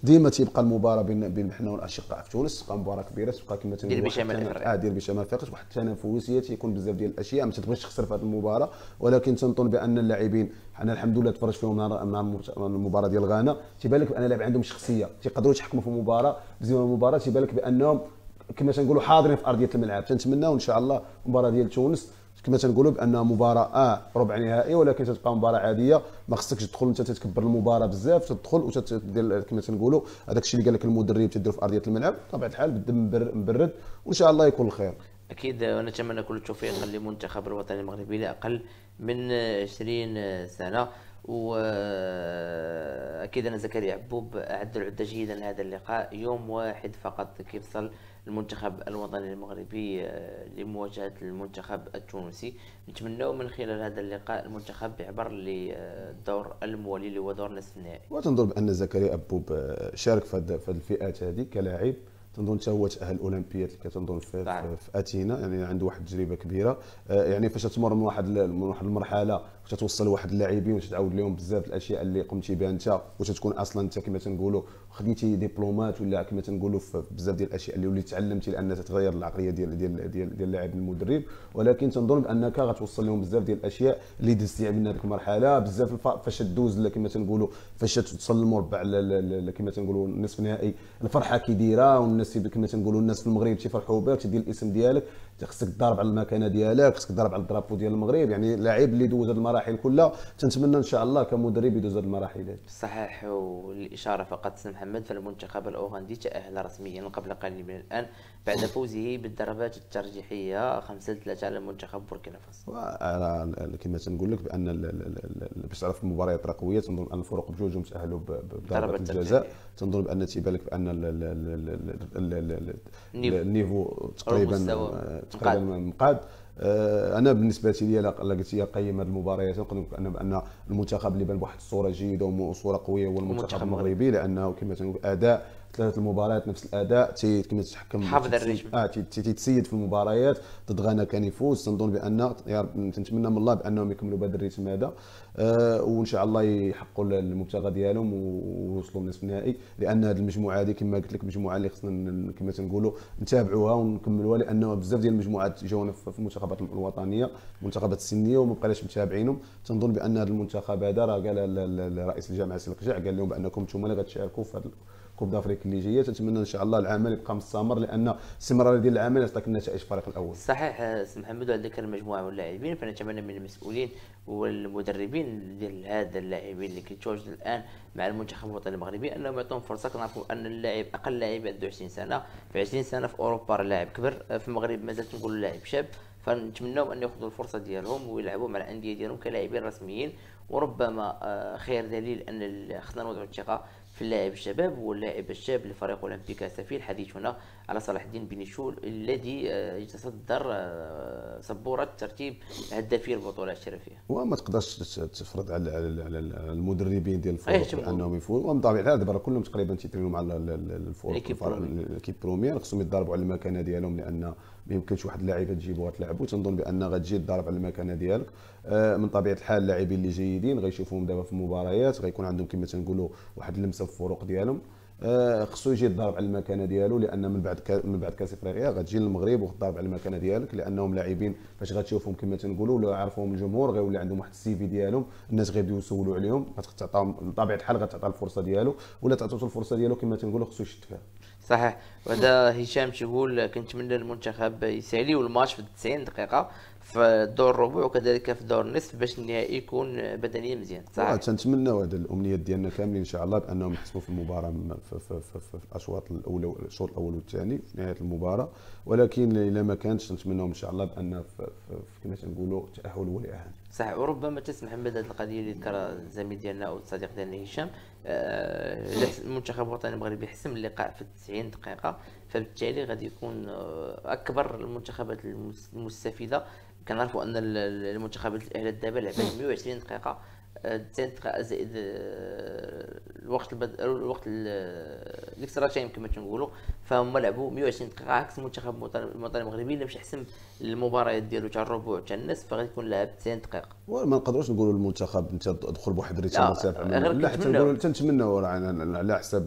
ديما تيبقى المباراه بين بين حنا والاشقاء في تونس تبقى مباراه كبيره تبقى كما دير بشمال افريقيا اه دير بشمال افريقيا واحد التنافسيه تيكون بزاف ديال الاشياء ما تبغيش تخسر في هذه المباراه ولكن تنظن بان اللاعبين انا الحمد لله تفرج فيهم مع المباراه ديال غانا تيبان لك بان اللاعب عندهم شخصيه تيقدروا يتحكموا في المباراه بزاف المباراه تيبان لك بانهم كما تنقولوا حاضرين في ارضيه الملعب تنتمناو ان شاء الله المباراه ديال تونس كما تنقولوا بان مباراه اه ربع نهائي ولكن تتبقى مباراه عاديه ما خصكش تدخل انت تتكبر المباراه بزاف تدخل وتدير كما تنقولوا هذاك الشيء اللي قال لك المدرب تدير في ارضيه الملعب بطبيعه الحال بالدم مبرد وان شاء الله يكون الخير اكيد ونتمنى كل التوفيق للمنتخب الوطني المغربي لاقل من 20 سنه اكيد انا زكريا عبوب اعد العده جيدا لهذا اللقاء يوم واحد فقط كيفصل المنتخب الوطني المغربي آه، لمواجهة المنتخب التونسي نتمنوا من خلال هذا اللقاء المنتخب يعبر للدور الموالي اللي هو دور نصف النهائي وتنظر بأن زكريا أبوب آه، شارك في الفئات هذه كلاعب تنظن حتى هو تاهل الاولمبيات اللي كتنظن في, طيب. في, نعم. في اثينا يعني عنده واحد التجربه كبيره آه، يعني فاش تمر من واحد من واحد المرحله وتتوصل لواحد اللاعبين وتتعاود لهم بزاف الاشياء اللي قمتي بها انت وتتكون اصلا انت كما تنقولوا خدمتي دبلومات ولا كما تنقولوا بزاف ديال الاشياء اللي وليت تعلمتي لان تتغير العقليه ديال ديال ديال, ديال اللاعب المدرب ولكن تنظن بانك غتوصل لهم بزاف ديال الاشياء اللي دزتي من هذيك المرحله بزاف فاش تدوز كما تنقولوا فاش توصل للمربع كما تنقولوا نصف النهائي الفرحه كي دايره والناس كما تنقولوا الناس في المغرب تيفرحوا بها تدير الاسم ديالك خصك تضرب على المكانه ديالك خصك تضرب على الدرابو ديال المغرب يعني لاعب اللي دوز المراحل كلها تنتمنى ان شاء الله كمدرب يدوز هذه المراحل هذه صحيح والاشاره فقط سي محمد فالمنتخب الاوغندي تاهل رسميا قبل قليل من الان بعد فوزه بالضربات الترجيحيه 5 3 على منتخب بوركينا فاسو وانا كما تنقول لك بان باش تعرف المباريات راه قويه تنظن ان الفرق بجوج تاهلوا بضربات الجزاء تنظن بان تيبان بان النيفو تقريبا تقريبا مقاد انا بالنسبه لي لقيت قلت لي قيم هذه المباريات نقول لك بان المنتخب اللي بان بواحد الصوره جيده وصوره قويه هو المنتخب المغربي لانه كما تنقول اداء ثلاثه المباريات نفس الاداء كما تتحكم حافظ الريتم اه تيتسيد في المباريات ضد غانا كان يفوز تنظن بان يا رب نتمنى من الله بانهم يكملوا بهذا الريتم هذا آه وان شاء الله يحققوا المبتغى ديالهم ويوصلوا لنصف النهائي لان هذه المجموعه هذه كما قلت لك مجموعه اللي خصنا كما تنقولوا نتابعوها ونكملوها لانه بزاف ديال المجموعات جاونا في المنتخبات الوطنيه المنتخبات السنيه وما بقيناش متابعينهم تنظن بان هذا المنتخب هذا راه قال رئيس الجامعه سي القجع قال لهم بانكم انتم اللي غتشاركوا في هذا كوب دافريك اللي جايه تنتمنى ان شاء الله العمل يبقى مستمر لان الاستمرار ديال العمل عطاك النتائج الفريق الاول صحيح سي محمد على ذكر المجموعه من اللاعبين فنتمنى من المسؤولين والمدربين ديال هذا اللاعبين اللي كيتواجد الان مع المنتخب الوطني المغربي انهم يعطوهم فرصه كنعرفوا ان اللاعب اقل لاعب عنده 20 سنه في 20 سنه في اوروبا راه لاعب كبر في المغرب مازال تنقولوا لاعب شاب فنتمنوا ان ياخذوا الفرصه ديالهم ويلعبوا مع الانديه ديالهم كلاعبين رسميين وربما آه، خير دليل ان خصنا نوضعوا الثقه في اللاعب الشباب هو اللاعب الشاب لفريق اولمبيك الحديث هنا على صلاح الدين بنيشول الذي آه، يتصدر آه، سبوره ترتيب هدافي البطوله الشرفيه وما تقدرش تفرض على المدربين ديال الفرق أيوة، انهم يفوزوا ومن طبيعه دابا كلهم تقريبا تيترينوا مع الفرق الكيب بروميير خصهم يتضاربوا على المكانه ديالهم لان ما يمكنش واحد اللاعيبه تجيبوها تلعب وتنظن بان غتجي تضرب على المكانه ديالك آه، من طبيعه الحال اللاعبين اللي جيدين غيشوفوهم دابا في المباريات غيكون عندهم كما تنقولوا واحد اللمسه في الفروق ديالهم آه، خصو يجي الضرب على المكانه ديالو لان من بعد من بعد كاس افريقيا غتجي للمغرب وغتضرب على المكانه ديالك لانهم لاعبين فاش غتشوفهم كما تنقولوا ولا عرفوهم الجمهور غيولي عندهم واحد السي في ديالهم الناس غيبداو يسولوا عليهم غتعطاهم بطبيعه الحال غتعطى الفرصه ديالو ولا تعطوا الفرصه ديالو كما تنقولوا خصو يشد فيها صحيح وهذا هشام شبول كنتمنى المنتخب يسالي والماتش في 90 دقيقه في الدور الربع وكذلك في دور النصف باش النهائي يكون بدنيا مزيان صحيح تنتمناو هذا الامنيات ديالنا كاملين ان شاء الله بانهم يحسموا في المباراه في, في, في, في الاشواط الاولى الشوط الاول والثاني في نهايه المباراه ولكن الا ما كانتش نتمناو ان شاء الله بان كما تنقولوا التاهل هو الاهم صحيح وربما تسمح من هذه القضيه اللي ذكر الزميل ديالنا او الصديق ديالنا هشام آه، المنتخب الوطني المغربي حسم اللقاء في 90 دقيقه فبالتالي غادي يكون آه، اكبر المنتخبات المستفيده كنعرفوا ان المنتخبات الاهلي دابا لعبت 120 دقيقه دقائق زائد الوقت البد... الوقت الاكسترا تايم كما تنقولوا فهم لعبوا 120 دقيقه عكس المنتخب المغربي اللي مش يحسم المباريات ديالو تاع الربع تاع النصف فغادي يكون لعب 90 دقيقه ما نقدروش نقولوا المنتخب انت تدخل بواحد الريتم مرتفع لا حتى نقولوا تنتمناو على حساب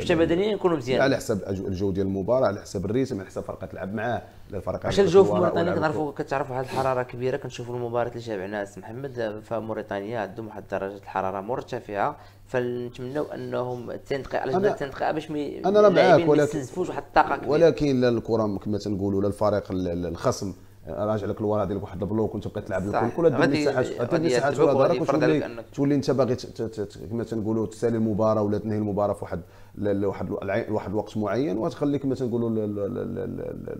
حتى بدنيا نكونوا مزيان على حساب الجو ديال المباراه على حساب الريتم على حساب فرقه تلعب معاه الفرقه عشان الجو في موريتانيا كنعرفوا كتعرفوا واحد الحراره كبيره كنشوفوا المباراه اللي تابعناها سي محمد فموريتانيا عندهم واحد درجه الحراره مرتفعه فنتمنوا انهم تنتقي على جمله التنقيع باش مي انا راه معاك ولكن واحد الطاقه كبيره ولكن الكره كما تنقولوا الفريق الخصم راجع لك الورا ديالك واحد البلوك وانت بقيت تلعب الكل كل هذه المساحات هذه المساحات ولا دارك وتولي تولي انت باغي كما تنقولوا تسالي المباراه ولا تنهي المباراه في واحد لواحد لواحد الوقت معين وتخليك مثلا نقولوا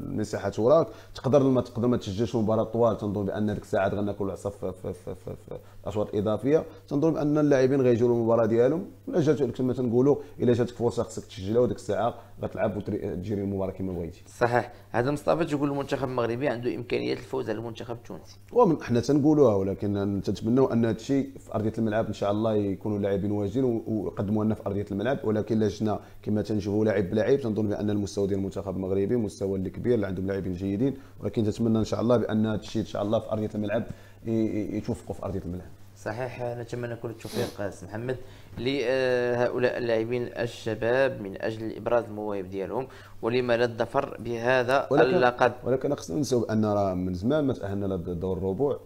المساحه توراك تقدر ما تقدر ما تسجلش مباراه طوال تنظن بان ديك الساعات غناكل العصا في, في, في, في, الاشواط الاضافيه تنظن بان اللاعبين غيجيو المباراه ديالهم ولا جات لك مثلا الا جاتك فرصه خصك تسجلها وديك الساعه غتلعب وتجري المباراه كما بغيتي صحيح هذا مصطفى تقول المنتخب المغربي عنده امكانيات الفوز على المنتخب التونسي وحنا حنا تنقولوها ولكن نتمنوا ان هذا الشيء في ارضيه الملعب ان شاء الله يكونوا لاعبين واجدين ويقدموا لنا في ارضيه الملعب ولكن لا شفنا كما تنشوفوا لاعب بلاعب تنظن بان المستوى ديال المنتخب المغربي مستوى اللي كبير اللي عندهم لاعبين جيدين ولكن نتمنى ان شاء الله بان هذا الشيء ان شاء الله في ارضيه الملعب يتوفقوا في ارضيه الملعب صحيح نتمنى كل التوفيق سي محمد لهؤلاء اللاعبين الشباب من اجل ابراز المواهب ديالهم ولما لا الظفر بهذا ولكن اللقب ولكن خصنا ننسوا بان راه من زمان ما تاهلنا لدور الربع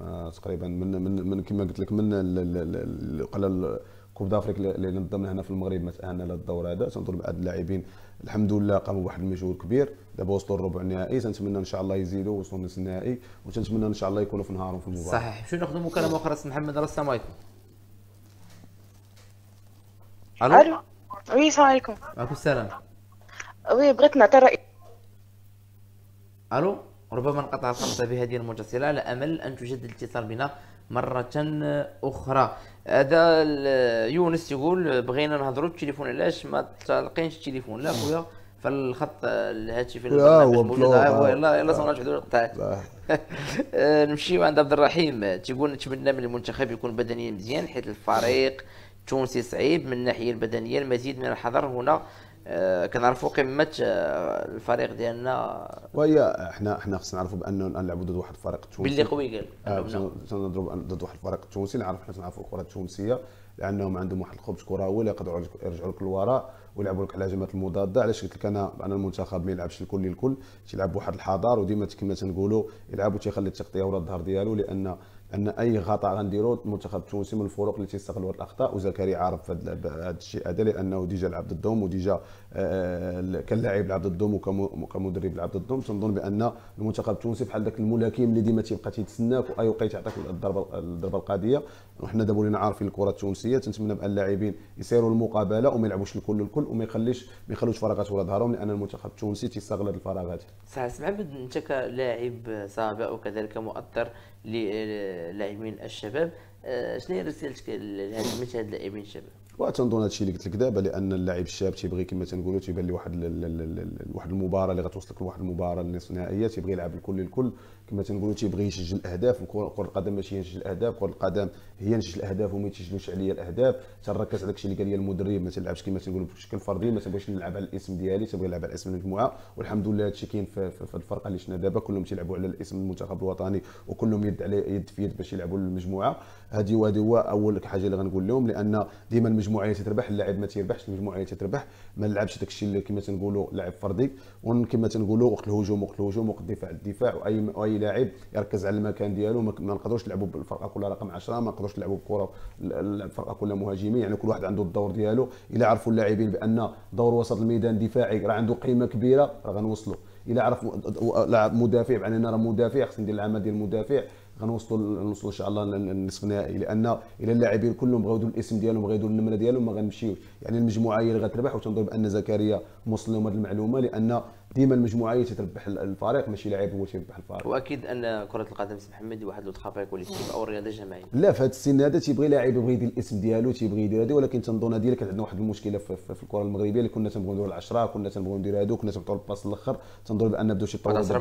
آه، تقريبا من من, من كما قلت لك من قال كوب دافريك اللي نظمنا هنا في المغرب ما تاهلنا للدور هذا تنظر بعض اللاعبين الحمد لله قاموا بواحد المجهود كبير دابا وصلوا الربع النهائي تنتمنى ان شاء الله يزيدوا وصلوا نصف النهائي وتنتمنى ان شاء الله يكونوا في نهارهم في المباراه صحيح شنو ناخذ مكالمه اخرى سي محمد راه السلام عليكم الو الو وي السلام عليكم وعليكم السلام وي بغيت نعطي راي الو ربما انقطع الخط بهذه المتصله على امل ان تجدد الاتصال بنا مره اخرى هذا يونس يقول بغينا نهضروا بالتليفون علاش ما تلقينش التليفون لا خويا في الخط الهاتفي لا هو موجود آه، يلا يلا صرنا طيب. نمشيو عند عبد الرحيم تيقول نتمنى من المنتخب يكون بدنيا مزيان حيت الفريق التونسي صعيب من الناحيه البدنيه المزيد من الحذر هنا آه، كنعرفوا قمه آه، الفريق ديالنا وهي حنا حنا خصنا نعرفوا بانه نلعبوا ضد واحد الفريق التونسي باللي قوي قال آه ضد واحد الفريق التونسي نعرف حنا تنعرفوا الكره التونسيه لانهم عندهم واحد الخبز كروي اللي يقدروا يرجعوا لك للوراء ويلعبوا لك الهجمات المضاده علاش قلت لك انا انا المنتخب ما يلعبش الكل الكل تيلعب بواحد الحضار وديما كما تنقولوا يلعبوا تيخلي التغطيه ورا الظهر ديالو لان ان اي خطا غنديرو المنتخب التونسي من الفرق اللي تيستغلوا الاخطاء وزكريا عارف هذا الشيء هذا لانه ديجا لعب ضدهم وديجا آه، كلاعب لعب ضدهم وكمدرب لعب ضدهم تنظن بان المنتخب التونسي بحال ذاك الملاكم اللي ديما تيبقى تيتسناك واي وقت يعطيك الضربه الضربه القاضيه وحنا دابا ولينا عارفين الكره التونسيه تنتمنى بان اللاعبين يسيروا المقابله وما يلعبوش الكل الكل وما يخليش ما يخلوش فراغات ولا ظهرهم لان المنتخب التونسي تيستغل هذه الفراغات صحيح سمعت انت كلاعب سابق وكذلك مؤثر للاعبين الشباب آه، شنو هي رسالتك لهذا اللاعبين الشباب؟ وتنظن هذا الشيء اللي قلت لك دابا لان اللاعب الشاب تيبغي كما تنقولوا تيبان لي واحد واحد المباراه اللي غتوصلك لواحد المباراه النصف النهائيه تيبغي يلعب الكل الكل كما تنقولوا تيبغي يسجل الاهداف كره القدم ماشي يسجل الاهداف كره القدم هي نسجل الاهداف وما يتسجلوش عليا الاهداف تنركز على داكشي اللي قال لي المدرب ما تلعبش كما تنقولوا بشكل فردي ما تبغيش نلعب على الاسم ديالي تبغي نلعب على اسم المجموعه والحمد لله هادشي كاين في, في الفرقه اللي شفنا دابا كلهم تيلعبوا على الاسم المنتخب الوطني وكلهم يد على يد في يد باش يلعبوا المجموعه هذه وهذه هو اول حاجه اللي غنقول لهم لان ديما المجموعه اللي تتربح اللاعب ما تيربحش المجموعه اللي تتربح ما نلعبش داكشي اللي كما تنقولوا لاعب فردي وكما تنقولوا وقت الهجوم وقت الهجوم وقت الدفاع الدفاع واي اي لاعب يركز على المكان ديالو ما نقدروش نلعبوا بالفرقه كلها رقم 10 ما نقدروش نلعبوا بكره الفرقه كلها مهاجمين يعني كل واحد عنده الدور ديالو الا عرفوا اللاعبين بان دور وسط الميدان دفاعي راه عنده قيمه كبيره راه غنوصلوا الا عرف مدافع بان يعني انا راه مدافع خصني ندير العمل ديال المدافع غنوصلوا نوصلوا ان شاء الله للنصف النهائي لان الا اللاعبين كلهم بغاو يدوا الاسم ديالهم بغاو يدوا النمره ديالهم ما غنمشيوش يعني المجموعه هي اللي غتربح وتنظن بان زكريا موصل لهم هذه المعلومه لان ديما المجموعه هي تربح الفريق ماشي لاعب هو تيربح الفريق واكيد ان كره القدم سي محمد واحد التخافيك والاستيب او الرياضه الجماعيه لا في هذا السن هذا تيبغي لاعب يبغي يدير الاسم ديالو تيبغي يدير هذه ولكن تنظن هذه كانت عندنا واحد المشكله في, في الكره المغربيه اللي كنا تنبغيو نديرو العشره كنا تنبغيو نديرو هذو كنا تنبغيو الباس الاخر تنظن بان بداو شي طورات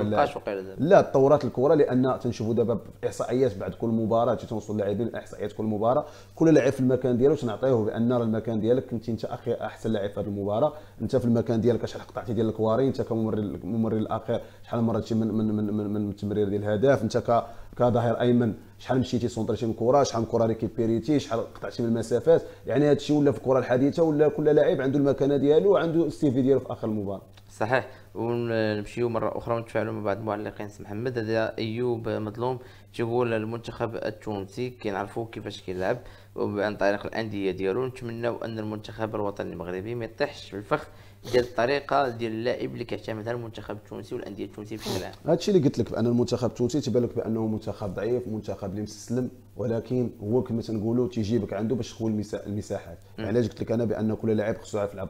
لا تطورات الكره لان تنشوفوا دابا احصائيات بعد كل مباراه تنوصل اللاعبين احصائيات كل مباراه كل لاعب في المكان ديالو تنعطيوه بان راه المكان ديالك كنت انت احسن لاعب في هذه المباراه انت في المكان ديالك اش قطعتي ديال الكواري انت الممر الممر الاخير شحال من مره من من من من, من التمرير ديال الهدف انت كظهير ايمن شحال مشيتي سونطرتي من كره شحال من كره ريكيبيريتي شحال قطعتي من المسافات يعني هذا الشيء ولا في الكره الحديثه ولا كل لاعب عنده المكانه ديالو عنده السيفي ديالو في اخر المباراه صحيح ونمشيو مره اخرى ونتفاعلوا مع بعض المعلقين سي محمد هذا ايوب مظلوم تيقول المنتخب التونسي كنعرفوا كيفاش كيلعب عن طريق الانديه ديالو نتمناو ان المنتخب الوطني المغربي ما يطيحش في الفخ ديال الطريقه ديال اللاعب اللي كيعتمد على المنتخب التونسي والانديه التونسيه بشكل عام هادشي اللي قلت لك بان المنتخب التونسي تيبان لك بانه منتخب ضعيف منتخب اللي مستسلم ولكن هو كما تنقولوا تيجيبك عنده باش تخوي المساحات علاش قلت لك انا بان كل لاعب خصو يعرف يلعب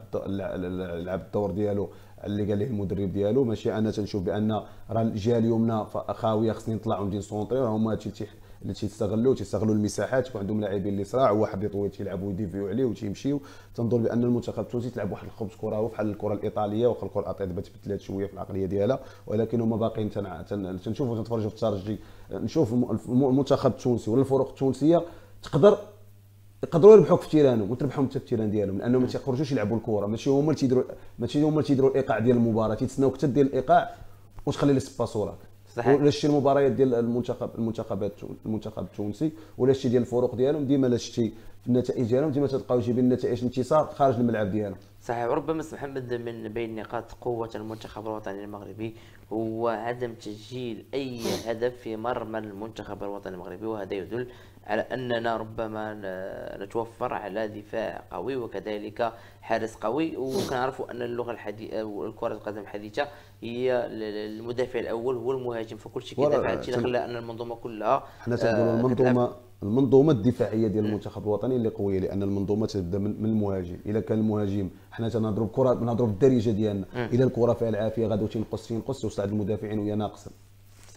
يلعب الدور ديالو اللي قال ليه المدرب ديالو ماشي انا تنشوف بان راه الجهه اليمنى خاويه خصني نطلع وندير سونطري هما هادشي اللي تيستغلوا تيستغلوا المساحات يكون عندهم لاعبين اللي صراع هو حاب يطوي تيلعبوا ويديفيو عليه وتيمشيو تنظن بان المنتخب التونسي تلعب واحد الخبز هو بحال الكره الايطاليه واخا الكره الايطاليه دابا تبدلات شويه في العقليه ديالها ولكن هما باقيين تن... تنشوفوا تنتفرجوا في الترجي نشوف المنتخب التونسي ولا الفرق التونسيه تقدر يقدروا يربحوك في تيرانهم وتربحهم حتى في تيران ديالهم لانهم ما تيخرجوش يلعبوا الكره ماشي هما اللي تيديروا ماشي هما اللي تيديروا الايقاع ديال المباراه تيتسناو حتى ديال الايقاع وتخلي لي سباس وراك صحيح ولا شتي المباريات ديال المنتخب المنتخبات المنتخب التونسي ولا شتي ديال الفروق ديالهم ديما لا شتي النتائج ديالهم ديما تلقاو جايبين نتائج الانتصار خارج الملعب ديالهم صحيح ربما محمد من بين نقاط قوة المنتخب الوطني المغربي هو عدم تسجيل أي هدف في مرمى المنتخب الوطني المغربي وهذا يدل على أننا ربما نتوفر على دفاع قوي وكذلك حارس قوي وكنعرفوا أن اللغة الحديثة والكرة القدم الحديثة هي المدافع الأول هو المهاجم فكل شيء كيدافع هذا أن المنظومة كلها حنا تنقولوا آه، المنظومة المنظومه الدفاعيه ديال المنتخب الوطني اللي قويه لان المنظومه تبدا من المهاجم الا كان المهاجم حنا تنهضروا بكره بنهضروا بالدارجه ديالنا الا الكره فيها العافيه غادي تنقص تنقص توصل عند المدافعين وهي ناقصه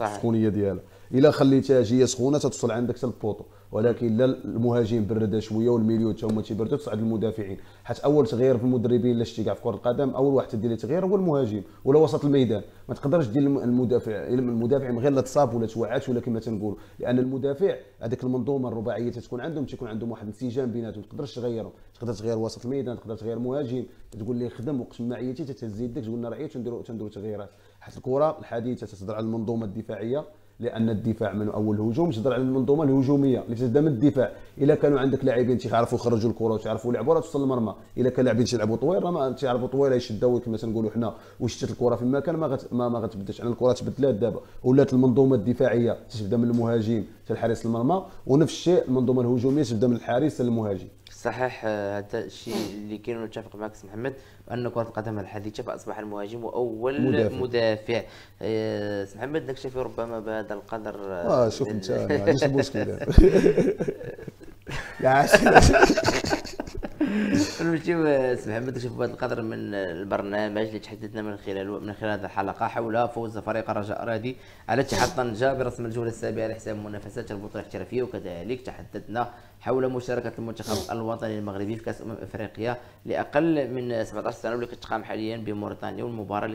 السخونيه ديالها الا خليتها هي سخونه تتوصل عندك حتى البوطو ولكن لا المهاجم برد شويه والميليو حتى هما تيبردوا تصعد المدافعين حيت اول تغيير في المدربين الا شتي كاع في كره القدم اول واحد تدير تغيير هو المهاجم ولا وسط الميدان ما تقدرش دير المدافع المدافع من غير لا تصاب ولا توعات ولا كما تنقولوا لان المدافع هذيك المنظومه الرباعيه تتكون عندهم تيكون عندهم واحد الانسجام بيناتهم ما تقدرش تغيرهم تقدر تغير وسط الميدان تقدر تغير مهاجم تقول ليه خدم وقت ما عييتي تتهز يدك تقول لنا رعيت ونديروا تنديروا تغييرات حيت الكره الحديثه تصدر على المنظومه الدفاعيه لان الدفاع من اول الهجوم تصدر على المنظومه الهجوميه اللي تبدا من الدفاع الا كانوا عندك لاعبين تيعرفوا يخرجوا الكره وتيعرفوا يلعبوا راه توصل للمرمى الا كان لاعبين تيلعبوا طويل راه ما تيعرفوا طويل يشدوا كما تنقولوا حنا وشتت الكره في المكان ما غت ما, ما غتبدلش انا الكره تبدلات دابا ولات المنظومه الدفاعيه تبدا من المهاجم حتى لحارس المرمى ونفس الشيء المنظومه الهجوميه تبدا من الحارس للمهاجم صحيح آه، هذا الشيء اللي كاين متفق معك سي محمد ان كره القدم الحديثه فاصبح المهاجم واول مدافع, مدافع. آه سي محمد نكتفي ربما بهذا القدر اه, آه، شوف انت ما عنديش مشكله يا نمشيو أه، سي محمد نشوفوا هذا القدر من البرنامج اللي تحدثنا من خلال من خلال هذه الحلقه حول فوز فريق رجاء رادي على اتحاد طنجه برسم الجوله السابعه على حساب منافسات البطوله الاحترافيه وكذلك تحدثنا حول مشاركه المنتخب الوطني المغربي في كاس امم افريقيا لاقل من 17 سنه واللي كتقام حاليا بموريتانيا والمباراه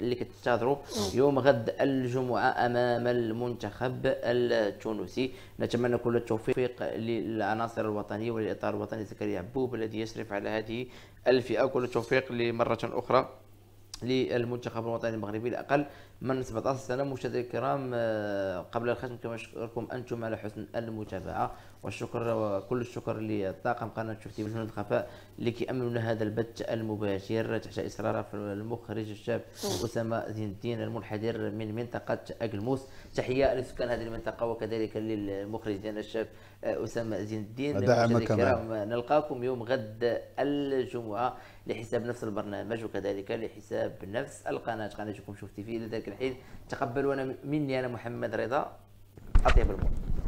اللي كتنتظروا يوم غد الجمعه امام المنتخب التونسي نتمنى كل التوفيق للعناصر الوطنية وللإطار الوطني زكريا عبوب الذي يشرف على هذه الفئة كل التوفيق لمرة أخرى للمنتخب الوطني المغربي الاقل من 17 سنه مشاهدينا الكرام آه، قبل الختم كما اشكركم انتم على حسن المتابعه والشكر وكل الشكر لطاقم قناه شفتي بالفنون الخفاء اللي كيامنوا لنا هذا البث المباشر تحت اصرار المخرج الشاب اسامه زين الدين المنحدر من منطقه أكلموس تحيه لسكان هذه المنطقه وكذلك للمخرج ديالنا الشاب آه، اسامه زين الدين دعمك نلقاكم يوم غد الجمعه لحساب نفس البرنامج وكذلك لحساب نفس القناه قناة شفتي في ذلك الحين تقبلونا مني انا محمد رضا اطيب الموت